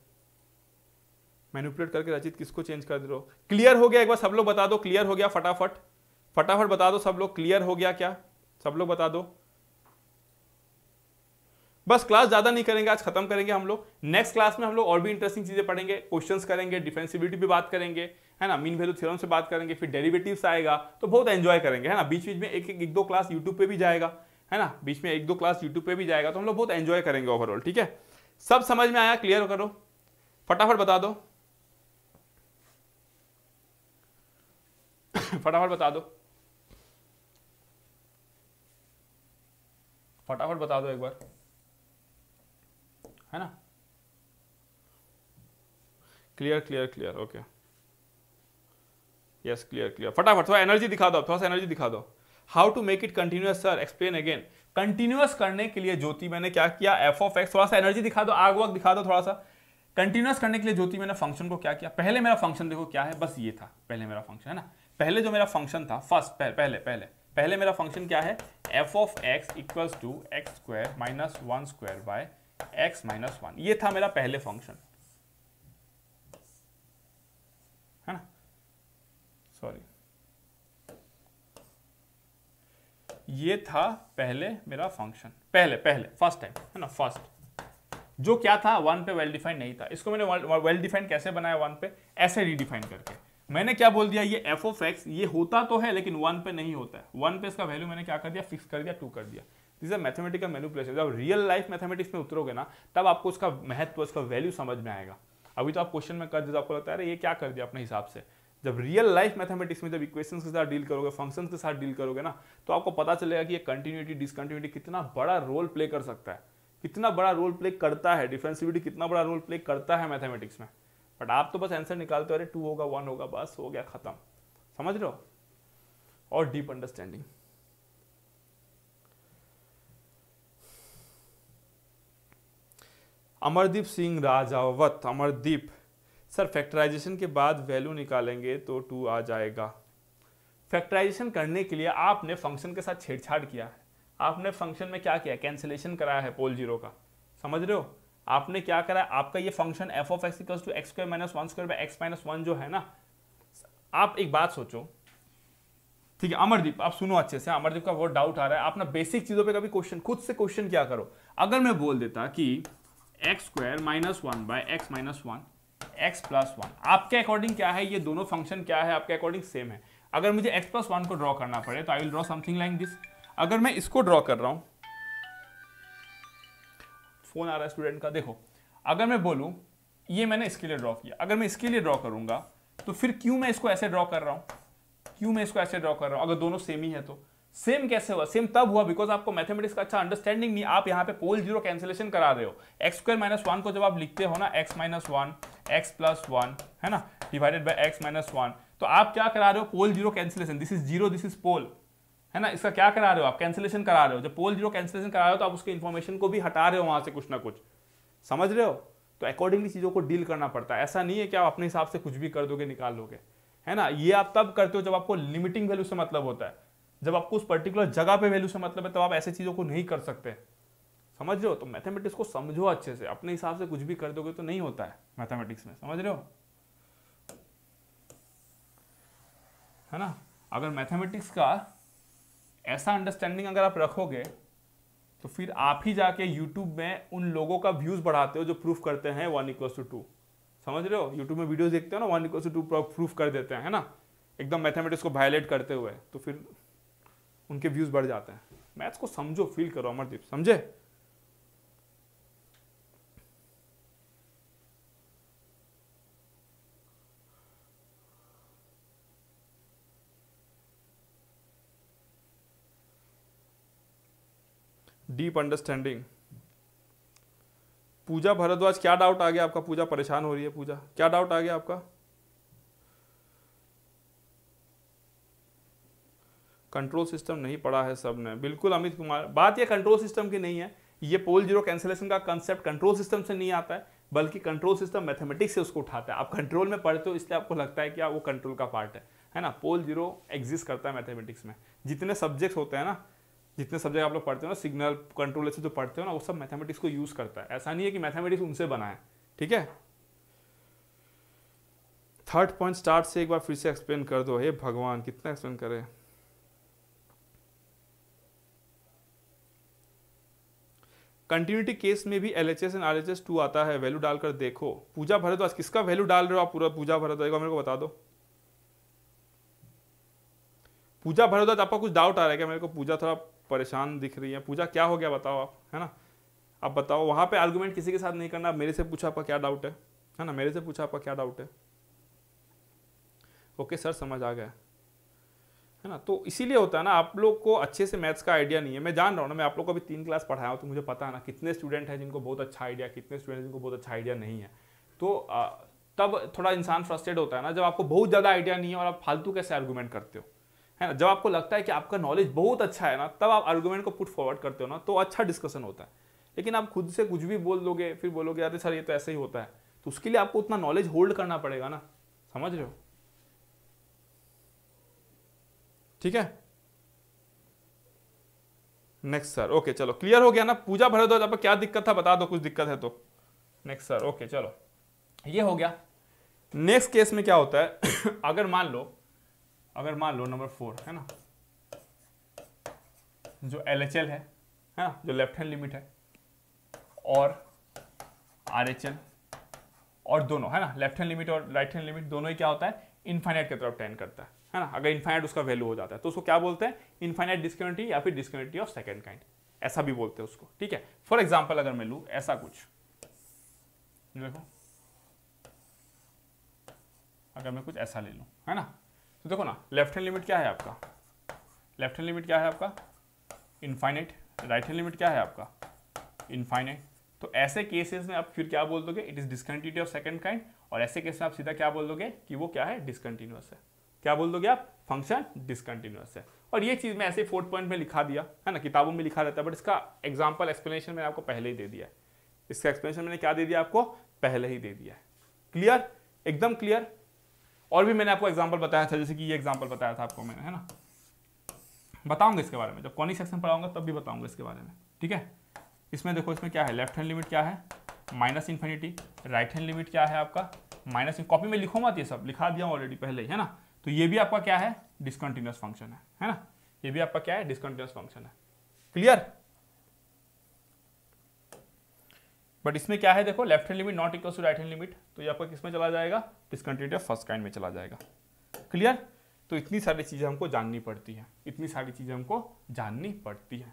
मैनिपुलेट करके रचित किसको चेंज कर दे रहे हो क्लियर हो गया एक बार सब लोग बता दो क्लियर हो गया फटाफट फटाफट बता दो सब लोग क्लियर हो गया क्या सब लोग बता दो बस क्लास ज़्यादा नहीं करेंगे आज खत्म करेंगे हम लोग नेक्स्ट क्लास में हम लोग और भी इंटरेस्टिंग चीज़ें पढ़ेंगे क्वेश्चंस करेंगे डिफेंसिबिलिटी भी बात करेंगे है ना मीन वैल्यू थ्योरम से बात करेंगे फिर डेरिवेटिव्स आएगा तो बहुत एंजॉय करेंगे है ना बीच बीच में एक एक, एक दो क्लास यूट्यूब पे भी जाएगा है ना बीच में एक दो क्लास यूट्यूब पे भी जाएगा तो हम लोग बहुत एंजॉय करेंगे ओवरऑल ठीक है सब समझ में आया क्लियर करो फटाफट बता दो *laughs* फटाफट बता दो फटाफट बता दो एक बार है ना clear clear clear okay yes clear clear फटाफट थोड़ा एनर्जी दिखा दो थोड़ा सा एनर्जी दिखा दो how to make it continuous sir explain again continuous करने के लिए ज्योति मैंने क्या किया एफ ऑफ एक्स थोड़ा सा एनर्जी दिखा दो आग वाग दिखा दो थोड़ा सा कंटिन्यूस करने के लिए ज्योति मैंने फंक्शन को क्या किया पहले मेरा फंक्शन देखो क्या है बस ये था पहले मेरा फंक्शन है ना पहले जो मेरा फंक्शन था फर्स्ट पहले पहले पहले पहले मेरा फंक्शन क्या है F of x equals to x square minus one square by x minus one ये था मेरा पहले फंक्शन है ना सॉरी ये था पहले मेरा फंक्शन पहले पहले फर्स्ट टाइम है ना फर्स्ट जो क्या था वन पे वेल डिफाइंड नहीं था इसको मैंने वेल डिफाइंड कैसे बनाया वन पे ऐसे रिडिफाइन करके मैंने क्या बोल दिया ये एफ ओफ एक्स ये होता तो है लेकिन वन पे नहीं होता है वन पे इसका वैल्यू मैंने क्या कर दिया फिक्स कर दिया टू कर दिया दिस आर मैथमेटिकल मैनुपलेशन जब रियल लाइफ मैथमेटिक्स में उतरोगे ना तब आपको उसका महत्व उसका वैल्यू समझ में आएगा अभी तो आप क्वेश्चन में कर दिया तो आपको लगता है अरे ये क्या कर दिया अपने हिसाब से जब रियल लाइफ मैथमेटिक्स में जब इक्वेशंस के साथ डील करोगे फंक्शंस के साथ डील करोगे ना तो आपको पता चलेगा कि ये कंटिन्यूटी डिसकंटिन्यूटी कितना बड़ा रोल प्ले कर सकता है कितना बड़ा रोल प्ले करता है डिफेंसिविटी कितना बड़ा रोल प्ले करता है मैथमेटिक्स में बट आप तो बस आंसर निकालते हो अरे टू होगा वन होगा बस हो गया खत्म समझ रहे हो और deep understanding Amardeep Singh Rajawat Amardeep sir factorisation के बाद वैल्यू निकालेंगे तो टू आ जाएगा फैक्टराइजेशन करने के लिए आपने फंक्शन के साथ छेड़छाड़ किया है आपने फंक्शन में क्या किया कैंसिलेशन कराया है पोल जीरो का समझ रहे हो आपने क्या करा आपका ये function f of x equals to x square minus one square by x minus one जो है ना आप एक बात सोचो ठीक है अमरदीप आप सुनो अच्छे से अमरदीप का बहुत डाउट आ रहा है आप ना बेसिक चीज़ों पे कभी क्वेश्चन खुद से क्वेश्चन क्या करो अगर मैं बोल देता कि x square minus one by x minus one x plus one आपके अकॉर्डिंग क्या है ये दोनों फंक्शन क्या है आपके अकॉर्डिंग सेम है अगर मुझे एक्स प्लस वन को ड्रॉ करना पड़े तो I will draw something like this अगर मैं इसको ड्रॉ कर रहा हूं फोन आ रहा है स्टूडेंट का देखो अगर मैं बोलूं ये मैंने इसके लिए ड्रॉ किया अगर मैं इसके लिए ड्रॉ करूंगा तो फिर क्यों मैं इसको ऐसे ड्रॉ कर रहा हूं क्यों मैं इसको ऐसे ड्रॉ कर रहा हूं अगर दोनों सेम ही है तो सेम कैसे हुआ सेम तब हुआ बिकॉज आपको मैथमेटिक्स का अच्छा अंडरस्टैंडिंग नहीं आप यहाँ पे पोल जीरो कैंसिलेशन करा रहे हो एक्स स्क्वायर माइनस वन को जब आप लिखते हो ना x minus one x plus one है ना divided by x minus one तो आप क्या करा रहे हो pole zero cancellation this is zero this is pole है ना इसका क्या करा रहे हो आप कैंसिलेशन करा रहे हो जब पोल जीरो कैंसिलेशन करा रहे हो तो आप उसके इन्फॉर्मेशन को भी हटा रहे हो वहाँ से कुछ ना कुछ समझ रहे हो तो अकॉर्डिंगली चीज़ों को डील करना पड़ता है ऐसा नहीं है कि आप अपने हिसाब से कुछ भी कर दोगे निकाल लोगे है ना ये आप तब करते हो जब आपको लिमिटिंग वैल्यू से मतलब होता है जब आपको उस पर्टिकुलर जगह पे वैल्यू से मतलब है तो आप ऐसे चीज़ों को नहीं कर सकते समझ रहे हो तो मैथमेटिक्स को समझो अच्छे से अपने हिसाब से कुछ भी कर दोगे तो नहीं होता है मैथमेटिक्स में समझ रहे हो है ना अगर मैथमेटिक्स का ऐसा अंडरस्टैंडिंग अगर आप रखोगे तो फिर आप ही जाके यूट्यूब में उन लोगों का व्यूज बढ़ाते हो जो प्रूफ करते हैं वन इक्वल टू टू समझ रहे हो यूट्यूब में वीडियो देखते हो ना one equal to two proof कर देते हैं है ना एकदम मैथमेटिक्स को वायलेट करते हुए तो फिर उनके व्यूज बढ़ जाते हैं मैथ्स को समझो फील करो अमरदीप समझे डीप अंडरस्टैंडिंग पूजा भारद्वाज क्या डाउट आ गया आपका पूजा परेशान हो रही है पूजा क्या डाउट आ गया आपका कंट्रोल सिस्टम नहीं पढ़ा है सब ने बिल्कुल अमित कुमार बात यह कंट्रोल सिस्टम की नहीं है ये पोल जीरो कैंसिलेशन का कंसेप्ट कंट्रोल सिस्टम से नहीं आता है बल्कि कंट्रोल सिस्टम मैथमेटिक्स से उसको उठाता है आप कंट्रोल में पढ़ते हो इसलिए आपको लगता है कि वो कंट्रोल का पार्ट है है ना पोल जीरो एग्जिस्ट करता है मैथमेटिक्स में जितने सब्जेक्ट्स होते हैं ना जितने सब्जेक्ट आप लोग पढ़ते हो ना सिग्नल कंट्रोल से जो पढ़ते हो ना वो सब मैथमेटिक्स को यूज़ करता है ऐसा नहीं है कि मैथमेटिक्स उनसे बना है ठीक है थर्ड पॉइंट स्टार्ट से एक बार फिर से एक्सप्लेन कर दो हे भगवान कितना एक्सप्लेन करें कंटिन्यूटी केस में भी L H S and R H S too आता है वैल्यू डालकर देखो पूजा भरत आज किसका वैल्यू डाल रहे हो आप पूरा पूजा भरत मेरे को बता दो पूजा भरद्वाज आपका कुछ डाउट आ रहा है क्या मेरे को पूजा थोड़ा परेशान दिख रही है पूजा क्या हो गया बताओ आप है ना आप बताओ वहाँ पे आर्गूमेंट किसी के साथ नहीं करना मेरे से पूछा आपका क्या डाउट है है ना मेरे से पूछा आपका क्या डाउट है ओके सर समझ आ गया है ना तो इसीलिए होता है ना आप लोग को अच्छे से मैथ्स का आइडिया नहीं है मैं जान रहा हूँ ना मैं आप लोग को अभी तीन क्लास पढ़ाया हूँ तो मुझे पता है ना कितने स्टूडेंट हैं जिनको बहुत अच्छा आइडिया कितने स्टूडेंट जिनको बहुत अच्छा आइडिया नहीं है तो आ, तब थोड़ा इंसान फ्रस्ट्रेट होता है ना जब आपको बहुत ज़्यादा आइडिया नहीं है और आप फालतू कैसे आर्गूमेंट करते हो है ना जब आपको लगता है कि आपका नॉलेज बहुत अच्छा है ना तब आप आर्गूमेंट को पुट फॉरवर्ड करते हो ना तो अच्छा डिस्कशन होता है लेकिन आप खुद से कुछ भी बोल दोगे फिर बोलोगे अरे सर ये तो ऐसे ही होता है तो उसके लिए आपको उतना नॉलेज होल्ड करना पड़ेगा ना समझ रहे हो ठीक है नेक्स्ट सर ओके चलो क्लियर हो गया ना पूजा भरे दो क्या दिक्कत था बता दो कुछ दिक्कत है तो नेक्स्ट सर ओके चलो ये हो गया नेक्स्ट केस में क्या होता है *coughs* अगर मान लो अगर मान लो नंबर फोर है ना जो एल एच एल है है ना जो लेफ्ट हैंड लिमिट है और आर एच एल और दोनों है ना लेफ्ट हैंड लिमिट और राइट हैंड लिमिट दोनों ही क्या होता है इनफाइनाइट की तरफ टेंड करता है है ना अगर इन्फाइनाइट उसका वैल्यू हो जाता है तो उसको क्या बोलते हैं इन्फाइनाइट डिस्क्रिमिनिटी या फिर डिस्क्रिमिनिटी ऑफ सेकेंड काइंड ऐसा भी बोलते हैं उसको ठीक है फॉर एग्जाम्पल अगर मैं लू ऐसा कुछ देखो अगर मैं कुछ ऐसा ले लूँ है ना तो देखो ना लेफ्ट हैंड लिमिट क्या है आपका लेफ्ट हैंड लिमिट क्या है आपका इन्फाइनाइट राइट हैंड लिमिट क्या है आपका इन्फाइनाइट तो ऐसे केसेस में आप फिर क्या बोल दोगे it is discontinuity of second kind और ऐसे केस में आप सीधा क्या बोल दोगे कि वो क्या है डिसकंटिन्यूस है क्या बोल दोगे आप फंक्शन डिसकंटिन्यूस है और ये चीज़ मैं ऐसे फोर्थ पॉइंट में लिखा दिया है ना किताबों में लिखा रहता है बट इसका एग्जाम्पल एक्सप्लेनेशन मैंने आपको पहले ही दे दिया है इसका एक्सप्लेनेशन मैंने क्या दे दिया आपको पहले ही दे दिया है क्लियर एकदम क्लियर और भी मैंने आपको एग्जाम्पल बताया था जैसे कि ये एग्जाम्पल बताया था आपको मैंने है ना बताऊंगा इसके बारे में जब कॉनिक सेक्शन पढ़ाऊंगा तब भी बताऊंगा इसके बारे में ठीक है इसमें देखो इसमें क्या है लेफ्ट हैंड लिमिट क्या है minus infinity right hand limit क्या है आपका माइनस कॉपी में लिखो तो मत ये सब लिखा दिया ऑलरेडी पहले ही है ना तो ये भी आपका क्या है डिसकंटिन्यूस फंक्शन है है ना ये भी आपका क्या है डिसकंटिन्यूस फंक्शन है क्लियर बट इसमें क्या है देखो left hand limit not equal to right hand limit तो ये आपका किसमें चला जाएगा डिसकंटिन्यूस फर्स्ट काइंड में चला जाएगा क्लियर तो इतनी सारी चीज़ें हमको जाननी पड़ती है इतनी सारी चीज़ें हमको जाननी पड़ती है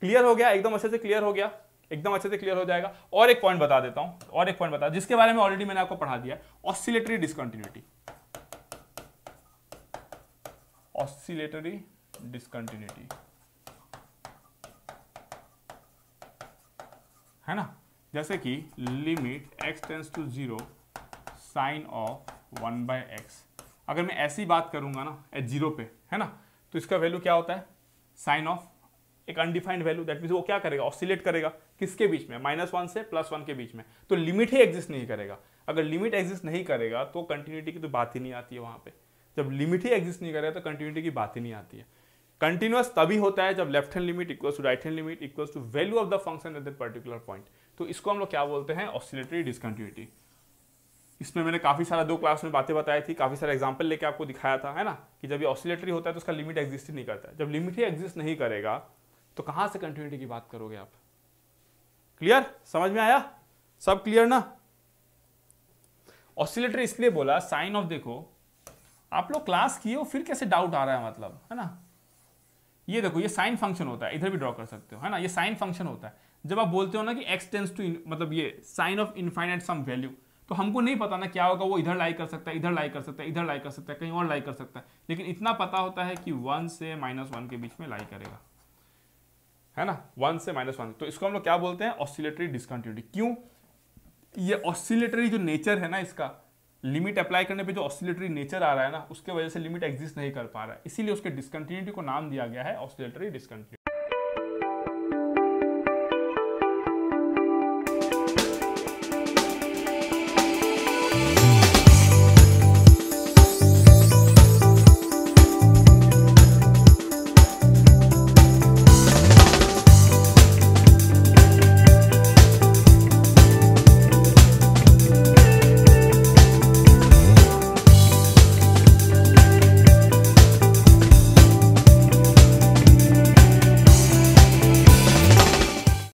क्लियर हो गया एकदम अच्छे से क्लियर हो गया एकदम अच्छे से क्लियर हो जाएगा और एक पॉइंट बता देता हूं और एक पॉइंट बता जिसके बारे में ऑलरेडी मैंने आपको पढ़ा दिया ऑसिलेटरी डिसकंटिन्यूटी oscillatory discontinuity है ना जैसे कि limit x tends to zero sine of one by x अगर मैं ऐसी बात करूंगा ना एट जीरो पे है ना तो इसका वैल्यू क्या होता है साइन ऑफ एक अनडिफाइंड वैल्यू दैट मीन वो क्या करेगा ऑसिलेट करेगा किसके बीच में माइनस वन से प्लस वन के बीच में तो लिमिट ही एग्जिस्ट नहीं करेगा अगर लिमिट एग्जिस्ट नहीं करेगा तो कंटिन्यूटी की तो बात ही नहीं आती है वहां पर जब लिमिट ही एग्जिस्ट नहीं करेगा तो कंटिन्यूटी की बात ही नहीं आती है कंटिन्यूस तभी होता है जब left hand limit equals to right hand limit equals to value of the function at that particular point तो इसको हम लोग क्या बोलते हैं ऑसिलेटरी डिसकंटिन्यूटी इसमें मैंने काफ़ी सारा दो क्लास में बातें बताई थी काफ़ी सारा एग्जाम्पल लेके आपको दिखाया था है ना कि जब ये ऑसिलेटरी होता है तो उसका लिमिट एग्जिस्ट ही नहीं करता है जब लिमिट ही एग्जिस्ट नहीं करेगा तो कहां से कंटिन्यूटी की बात करोगे आप क्लियर समझ में आया सब क्लियर ना ऑसिलेटरी इसलिए बोला साइन ऑफ देखो आप लोग क्लास किए हो फिर कैसे डाउट आ रहा है मतलब है ना ये देखो ये साइन फंक्शन होता है इधर भी ड्रॉ कर सकते हो है ना ये साइन फंक्शन होता है जब आप बोलते हो ना कि एक्स टेंस टू मतलब ये sine of infinite some value तो हमको नहीं पता ना क्या होगा वो इधर लाई कर सकता है इधर लाई कर सकता है इधर लाई कर सकता है कहीं और लाई कर सकता है लेकिन इतना पता होता है कि वन से माइनस वन के बीच में लाई करेगा है ना वन से माइनस वन तो इसको हम लोग क्या बोलते हैं ऑसिलेटरी डिस्कंटिन्यूटी क्यों ये ऑसिलेटरी जो नेचर है ना इसका लिमिट अप्लाई करने पे जो ऑसिलेटरी नेचर आ रहा है ना उसके वजह से लिमिट एग्जिस्ट नहीं कर पा रहा है इसीलिए उसके डिसकंटिन्यूटी को नाम दिया गया है ऑसिलेटरी डिसकंटिन्यू